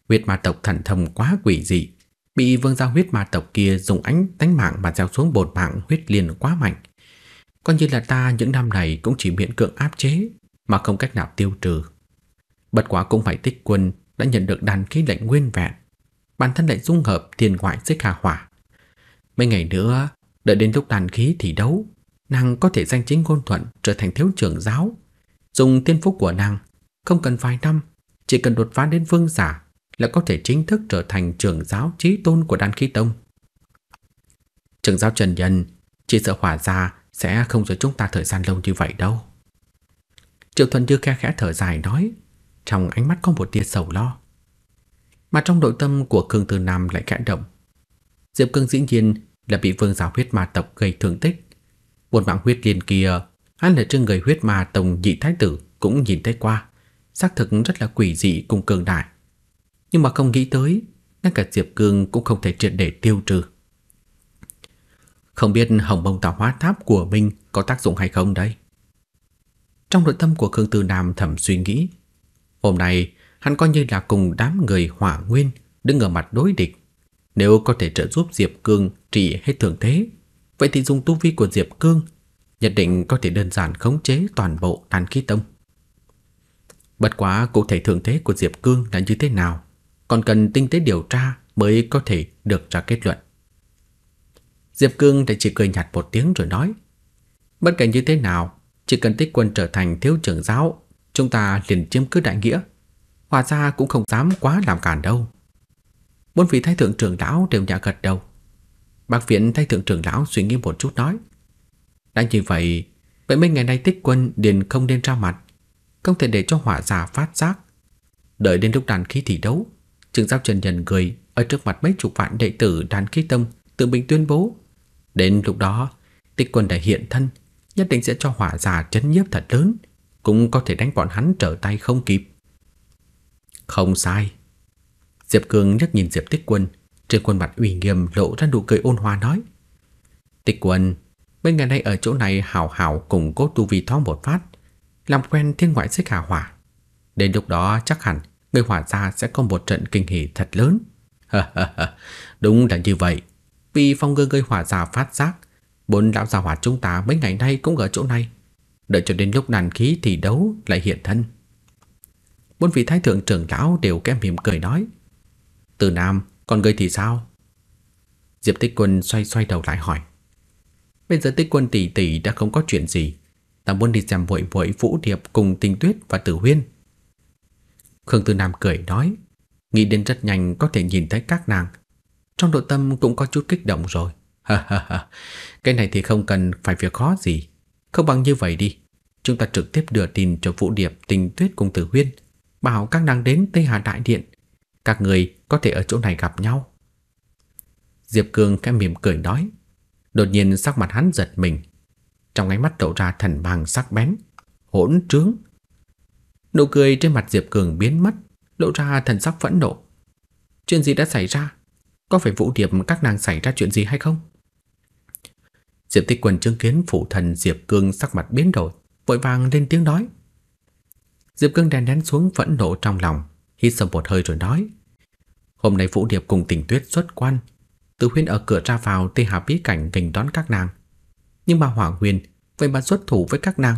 Huyết ma tộc thần thông quá quỷ dị, bị vương gia huyết ma tộc kia dùng ánh tánh mạng mà gieo xuống bột mạng huyết liền quá mạnh. Coi như là ta những năm này cũng chỉ miễn cưỡng áp chế, mà không cách nào tiêu trừ. Bất quá cũng phải tích quân đã nhận được đàn khí lệnh nguyên vẹn, bản thân lại dung hợp thiên ngoại xích hà hỏa. Mấy ngày nữa, đợi đến lúc đàn khí thì đấu, nàng có thể danh chính ngôn thuận trở thành thiếu trưởng giáo. Dùng tiên phúc của nàng, không cần vài năm, chỉ cần đột phá đến vương giả là có thể chính thức trở thành trưởng giáo trí tôn của đàn khí tông. Trưởng giáo Trần Nhân chỉ sợ hỏa ra sẽ không cho chúng ta thời gian lâu như vậy đâu. Triệu Thuần Dư khe khẽ thở dài nói, trong ánh mắt có một tia sầu lo. Mà trong nội tâm của Khương Từ Nam lại khẽ động. Diệp Cương dĩ nhiên là bị vương giáo huyết ma tộc gây thương tích. buồn mạng huyết liền kia, hắn là trên người huyết ma tổng nhị thái tử cũng nhìn thấy qua, xác thực rất là quỷ dị cùng cường đại. Nhưng mà không nghĩ tới, ngay cả Diệp Cương cũng không thể triệt để tiêu trừ. Không biết hồng bông tạo hóa tháp của mình có tác dụng hay không đây? Trong nội tâm của Khương Tư Nam thầm suy nghĩ, hôm nay hắn coi như là cùng đám người Hỏa Nguyên đứng ở mặt đối địch, nếu có thể trợ giúp Diệp Cương trị hết thường thế, vậy thì dùng tu vi của Diệp Cương nhất định có thể đơn giản khống chế toàn bộ Đan Khí Tông. Bất quá cụ thể thường thế của Diệp Cương là như thế nào, còn cần tinh tế điều tra mới có thể được ra kết luận. Diệp Cương đã chỉ cười nhạt một tiếng rồi nói, bất kể như thế nào, chỉ cần tích quân trở thành thiếu trưởng giáo Chúng ta liền chiếm cứ đại nghĩa Hòa Gia cũng không dám quá làm cản đâu Bốn vị thái thượng trưởng lão đều nhả gật đầu Bác viện thái thượng trưởng lão suy nghĩ một chút nói Đã như vậy Vậy mấy ngày nay tích quân điền không nên ra mặt Không thể để cho hỏa giả phát giác Đợi đến lúc đàn khí thi đấu trưởng giáo Trần Nhân cười Ở trước mặt mấy chục vạn đệ tử đàn khí tông Tự mình tuyên bố Đến lúc đó Tích quân đã hiện thân nhất định sẽ cho hỏa giả chấn nhiếp thật lớn, cũng có thể đánh bọn hắn trở tay không kịp. Không sai. Diệp Cường nhất nhìn Diệp Tích Quân, trên khuôn mặt uy nghiêm lộ ra nụ cười ôn hòa nói: "Tích Quân, mấy ngày nay ở chỗ này hảo hảo cùng cố tu vi thoáng một phát, làm quen thiên ngoại xích hà hỏa. Đến lúc đó chắc hẳn người hỏa gia sẽ có một trận kinh hỉ thật lớn." Đúng là như vậy. Vì phong ngừa người hỏa gia phát giác, Bốn lão gia hỏa chúng ta mấy ngày nay cũng ở chỗ này Đợi cho đến lúc đàn khí thì đấu lại hiện thân Bốn vị thái thượng trưởng lão đều kém mỉm cười nói Từ Nam, còn ngươi thì sao? Diệp Tích Quân xoay xoay đầu lại hỏi Bây giờ Tích Quân tỷ tỷ đã không có chuyện gì Ta muốn đi xem vội vội Vũ Điệp cùng Tinh Tuyết và Tử Huyên Khương từ Nam cười nói Nghĩ đến rất nhanh có thể nhìn thấy các nàng Trong nội tâm cũng có chút kích động rồi Ha ha ha, cái này thì không cần phải việc khó gì. Không bằng như vậy đi, chúng ta trực tiếp đưa tin cho Vũ Điệp, Tình Tuyết cùng Tử Huyên, bảo các nàng đến Tây Hà Đại Điện. Các người có thể ở chỗ này gặp nhau. Diệp Cương khẽ mỉm cười nói. Đột nhiên sắc mặt hắn giật mình. Trong ánh mắt lộ ra thần mang sắc bén, hỗn trướng. Nụ cười trên mặt Diệp Cường biến mất, lộ ra thần sắc phẫn nộ. Chuyện gì đã xảy ra? Có phải Vũ Điệp các nàng xảy ra chuyện gì hay không? Diệp Tích Quân chứng kiến phụ thần Diệp Cương sắc mặt biến đổi, vội vàng lên tiếng nói. Diệp Cương đè nén xuống phẫn nộ trong lòng, hít sâu một hơi rồi nói. Hôm nay Vũ Điệp cùng Tình Tuyết xuất quan, Tứ Huyên ở cửa ra vào Tê Hà Bí Cảnh nghênh đón các nàng. Nhưng mà hoàng Huyền vậy mà xuất thủ với các nàng.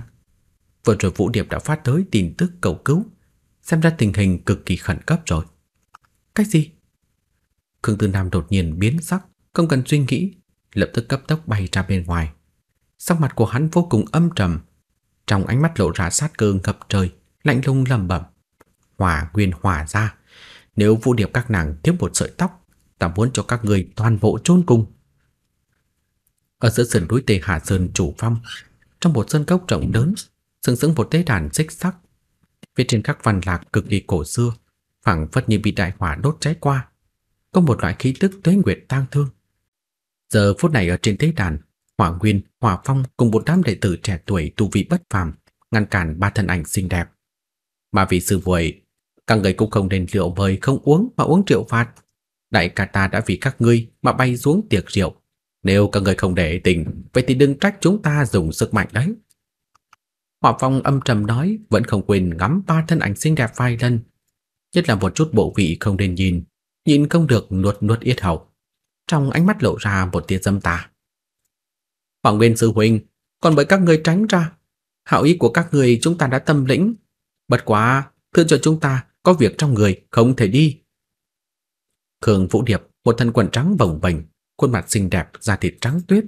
Vừa rồi Vũ Điệp đã phát tới tin tức cầu cứu, xem ra tình hình cực kỳ khẩn cấp rồi. Cái gì? Khương Tư Nam đột nhiên biến sắc, không cần suy nghĩ, lập tức cấp tốc bay ra bên ngoài. Sắc mặt của hắn vô cùng âm trầm, trong ánh mắt lộ ra sát cơ ngập trời, lạnh lùng lẩm bẩm: "Hỏa nguyên hỏa ra, nếu Vũ Điệp các nàng thiếu một sợi tóc, ta muốn cho các người toàn bộ chôn cùng." Ở giữa sườn núi Tề Hà Sơn chủ phong, trong một sân cốc rộng lớn, sừng sững một tế đàn xích sắc. Phía trên các văn lạc cực kỳ cổ xưa, phảng phất như bị đại hỏa đốt cháy qua, có một loại khí tức tuế nguyệt tang thương. Giờ phút này ở trên thế đàn, Hỏa Nguyên, Hỏa Phong cùng bốn đám đệ tử trẻ tuổi tu vị bất phàm ngăn cản ba thân ảnh xinh đẹp. Mà vì sư vội, các người cũng không nên rượu mời không uống mà uống rượu phạt. Đại ca ta đã vì các ngươi mà bay xuống tiệc rượu. Nếu các người không để tình, vậy thì đừng trách chúng ta dùng sức mạnh đấy. Hỏa Phong âm trầm nói vẫn không quên ngắm ba thân ảnh xinh đẹp vài lần. Nhất là một chút bộ vị không nên nhìn, nhìn không được nuốt nuốt yết hầu trong ánh mắt lộ ra một tia dâm tà. "Hoàng Nguyên sư huynh, còn bởi các ngươi tránh ra, hảo ý của các ngươi chúng ta đã tâm lĩnh, bất quá thương cho chúng ta có việc trong người không thể đi." Khương Vũ Điệp, một thân quần trắng bồng bềnh, khuôn mặt xinh đẹp, da thịt trắng tuyết,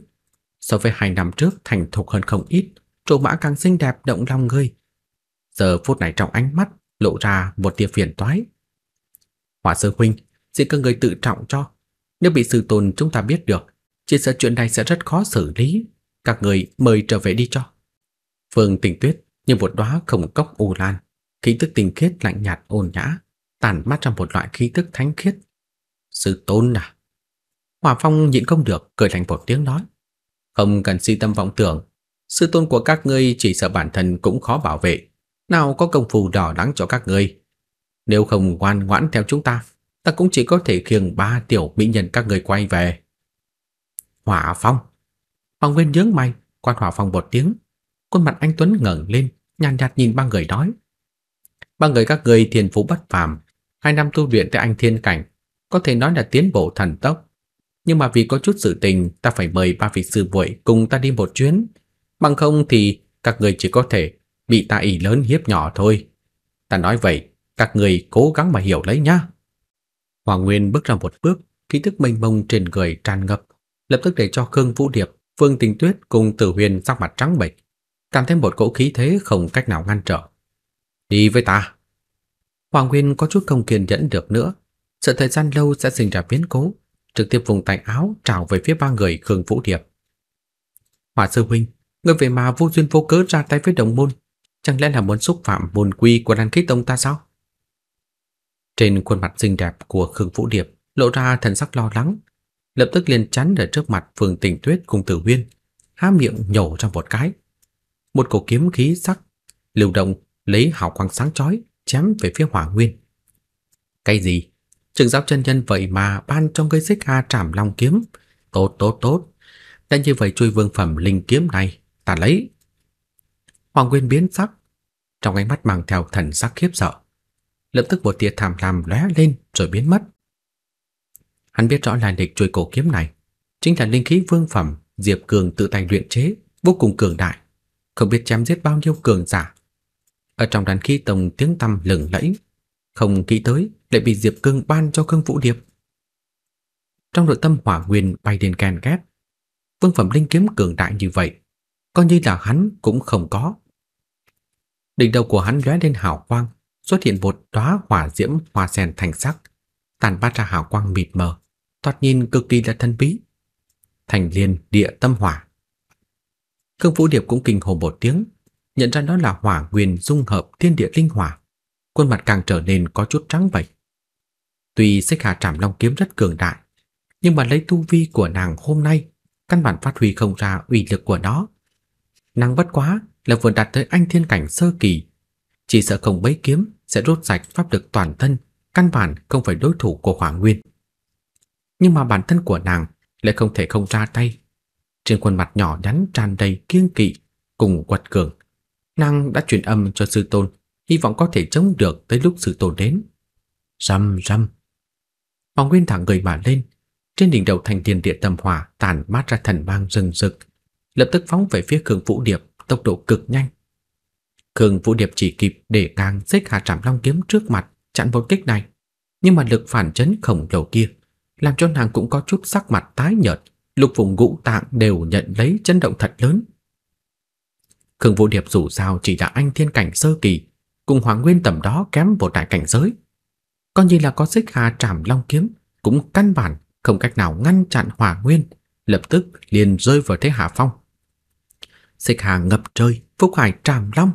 so với hai năm trước thành thục hơn không ít, trổ mã càng xinh đẹp động lòng người. Giờ phút này trong ánh mắt lộ ra một tia phiền toái. Hoa sư huynh, xin các người tự trọng cho, nếu bị sư tôn chúng ta biết được, chỉ sợ chuyện này sẽ rất khó xử lý. Các người mời trở về đi cho. Phương Tình Tuyết như một đóa khổng cốc u lan, khí tức tinh khiết lạnh nhạt ôn nhã, tản mát trong một loại khí tức thánh khiết. Sư tôn à? Hòa Phong nhịn không được, cười lạnh một tiếng nói. Không cần si tâm vọng tưởng, sư tôn của các ngươi chỉ sợ bản thân cũng khó bảo vệ. Nào có công phu đỏ đắng cho các ngươi. Nếu không ngoan ngoãn theo chúng ta, ta cũng chỉ có thể khiêng ba tiểu mỹ nhân các người quay về. Hỏa Phong. Phong Nguyên nhướng mày, quan Hỏa Phong một tiếng, khuôn mặt anh tuấn ngẩng lên, nhàn nhạt, nhìn ba người nói: "Ba người các người thiền phú bất phàm, hai năm tu luyện tới anh thiên cảnh, có thể nói là tiến bộ thần tốc, nhưng mà vì có chút sự tình, ta phải mời ba vị sư muội cùng ta đi một chuyến, bằng không thì các người chỉ có thể bị ta ỷ lớn hiếp nhỏ thôi." Ta nói vậy, các người cố gắng mà hiểu lấy nhá. Hoàng Nguyên bước ra một bước, khí tức mênh mông trên người tràn ngập, lập tức để cho Khương Vũ Điệp, Phương Tình Tuyết cùng Tử Huyền sắc mặt trắng bệch, cảm thấy một cỗ khí thế không cách nào ngăn trở. "Đi với ta." Hoàng Nguyên có chút không kiên nhẫn được nữa, sợ thời gian lâu sẽ sinh ra biến cố, trực tiếp vùng tay áo trào về phía ba người Khương Vũ Điệp. "Hỏa sư huynh, ngươi về mà vô duyên vô cớ ra tay với đồng môn, chẳng lẽ là muốn xúc phạm môn quy của đan khí tông ta sao?" Trên khuôn mặt xinh đẹp của Khương Vũ Điệp lộ ra thần sắc lo lắng, lập tức liền chắn ở trước mặt Phương Tình Tuyết cùng Tử Huyên, há miệng nhổ trong một cái. Một cổ kiếm khí sắc lưu động lấy hào quang sáng chói chém về phía Hỏa Nguyên. Cái gì? Trường giáo chân nhân vậy mà ban trong cây xích A Trảm Long kiếm, tốt tốt tốt. Đã như vậy chui vương phẩm linh kiếm này, ta lấy. Hoàng Nguyên biến sắc, trong ánh mắt mang theo thần sắc khiếp sợ lập tức một tia thảm lam lóe lên rồi biến mất. Hắn biết rõ lai lịch chuôi cổ kiếm này chính là linh khí vương phẩm Diệp Cường tự tay luyện chế, vô cùng cường đại, không biết chém giết bao nhiêu cường giả. Ở trong đàn khí tông tiếng tăm lừng lẫy, không nghĩ tới lại bị Diệp Cường ban cho Cương Vũ Điệp. Trong nội tâm Hỏa Nguyên bay điên can két. Vương phẩm linh kiếm cường đại như vậy, coi như là hắn cũng không có. Đỉnh đầu của hắn lóe lên hào quang, xuất hiện một đóa hỏa diễm hoa sen thành sắc, tàn phát ra hào quang mịt mờ, thoạt nhìn cực kỳ là thân bí. Thành Liên Địa Tâm Hỏa. cương Vũ Điệp cũng kinh hồn một tiếng, nhận ra đó là hỏa nguyên dung hợp thiên địa linh hỏa, khuôn mặt càng trở nên có chút trắng bệch. Tuy sách Hà Trảm Long kiếm rất cường đại, nhưng mà lấy tu vi của nàng hôm nay, căn bản phát huy không ra uy lực của nó. Nàng bất quá là vừa đạt tới anh thiên cảnh sơ kỳ chỉ sợ không bấy kiếm sẽ rút sạch pháp lực toàn thân, căn bản không phải đối thủ của Hoàng Nguyên. Nhưng mà bản thân của nàng lại không thể không ra tay. Trên khuôn mặt nhỏ nhắn tràn đầy kiêng kỵ cùng quật cường, nàng đã truyền âm cho sư tôn, hy vọng có thể chống được tới lúc sư tôn đến. Rầm rầm. Hoàng Nguyên thẳng người mà lên, trên đỉnh đầu thành tiền địa tầm hỏa tàn mát ra thần mang rừng rực, lập tức phóng về phía cường Vũ Điệp, tốc độ cực nhanh. Khương Vũ Điệp chỉ kịp để càng xích hà trảm long kiếm trước mặt chặn một kích này, nhưng mà lực phản chấn khổng lồ kia làm cho nàng cũng có chút sắc mặt tái nhợt, lục vùng ngũ tạng đều nhận lấy chấn động thật lớn. Khương Vũ Điệp dù sao chỉ là anh thiên cảnh sơ kỳ, cùng Hoàng Nguyên tầm đó kém một đại cảnh giới. Coi như là có xích hà trảm long kiếm cũng căn bản không cách nào ngăn chặn Hỏa Nguyên, lập tức liền rơi vào thế hạ phong. Xích hà ngập trời, phúc hải trảm long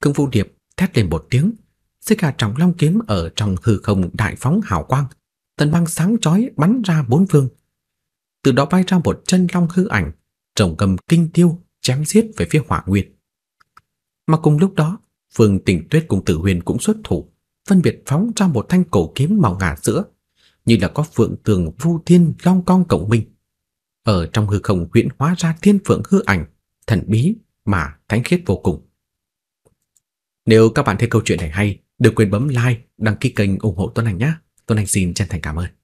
Cương Vũ Điệp thét lên một tiếng, xích hà trọng long kiếm ở trong hư không đại phóng hào quang, tần băng sáng chói bắn ra bốn phương. Từ đó bay ra một chân long hư ảnh, trồng cầm kinh tiêu chém giết về phía Hỏa Nguyệt. Mà cùng lúc đó, Phương Tình Tuyết cùng Tử Huyền cũng xuất thủ, phân biệt phóng ra một thanh cổ kiếm màu ngà sữa, như là có phượng tường vu thiên long cong cộng minh. Ở trong hư không huyễn hóa ra thiên phượng hư ảnh, thần bí mà thánh khiết vô cùng. Nếu các bạn thấy câu chuyện này hay, đừng quên bấm like, đăng ký kênh ủng hộ Tuấn Anh nhé. Tuấn Anh xin chân thành cảm ơn.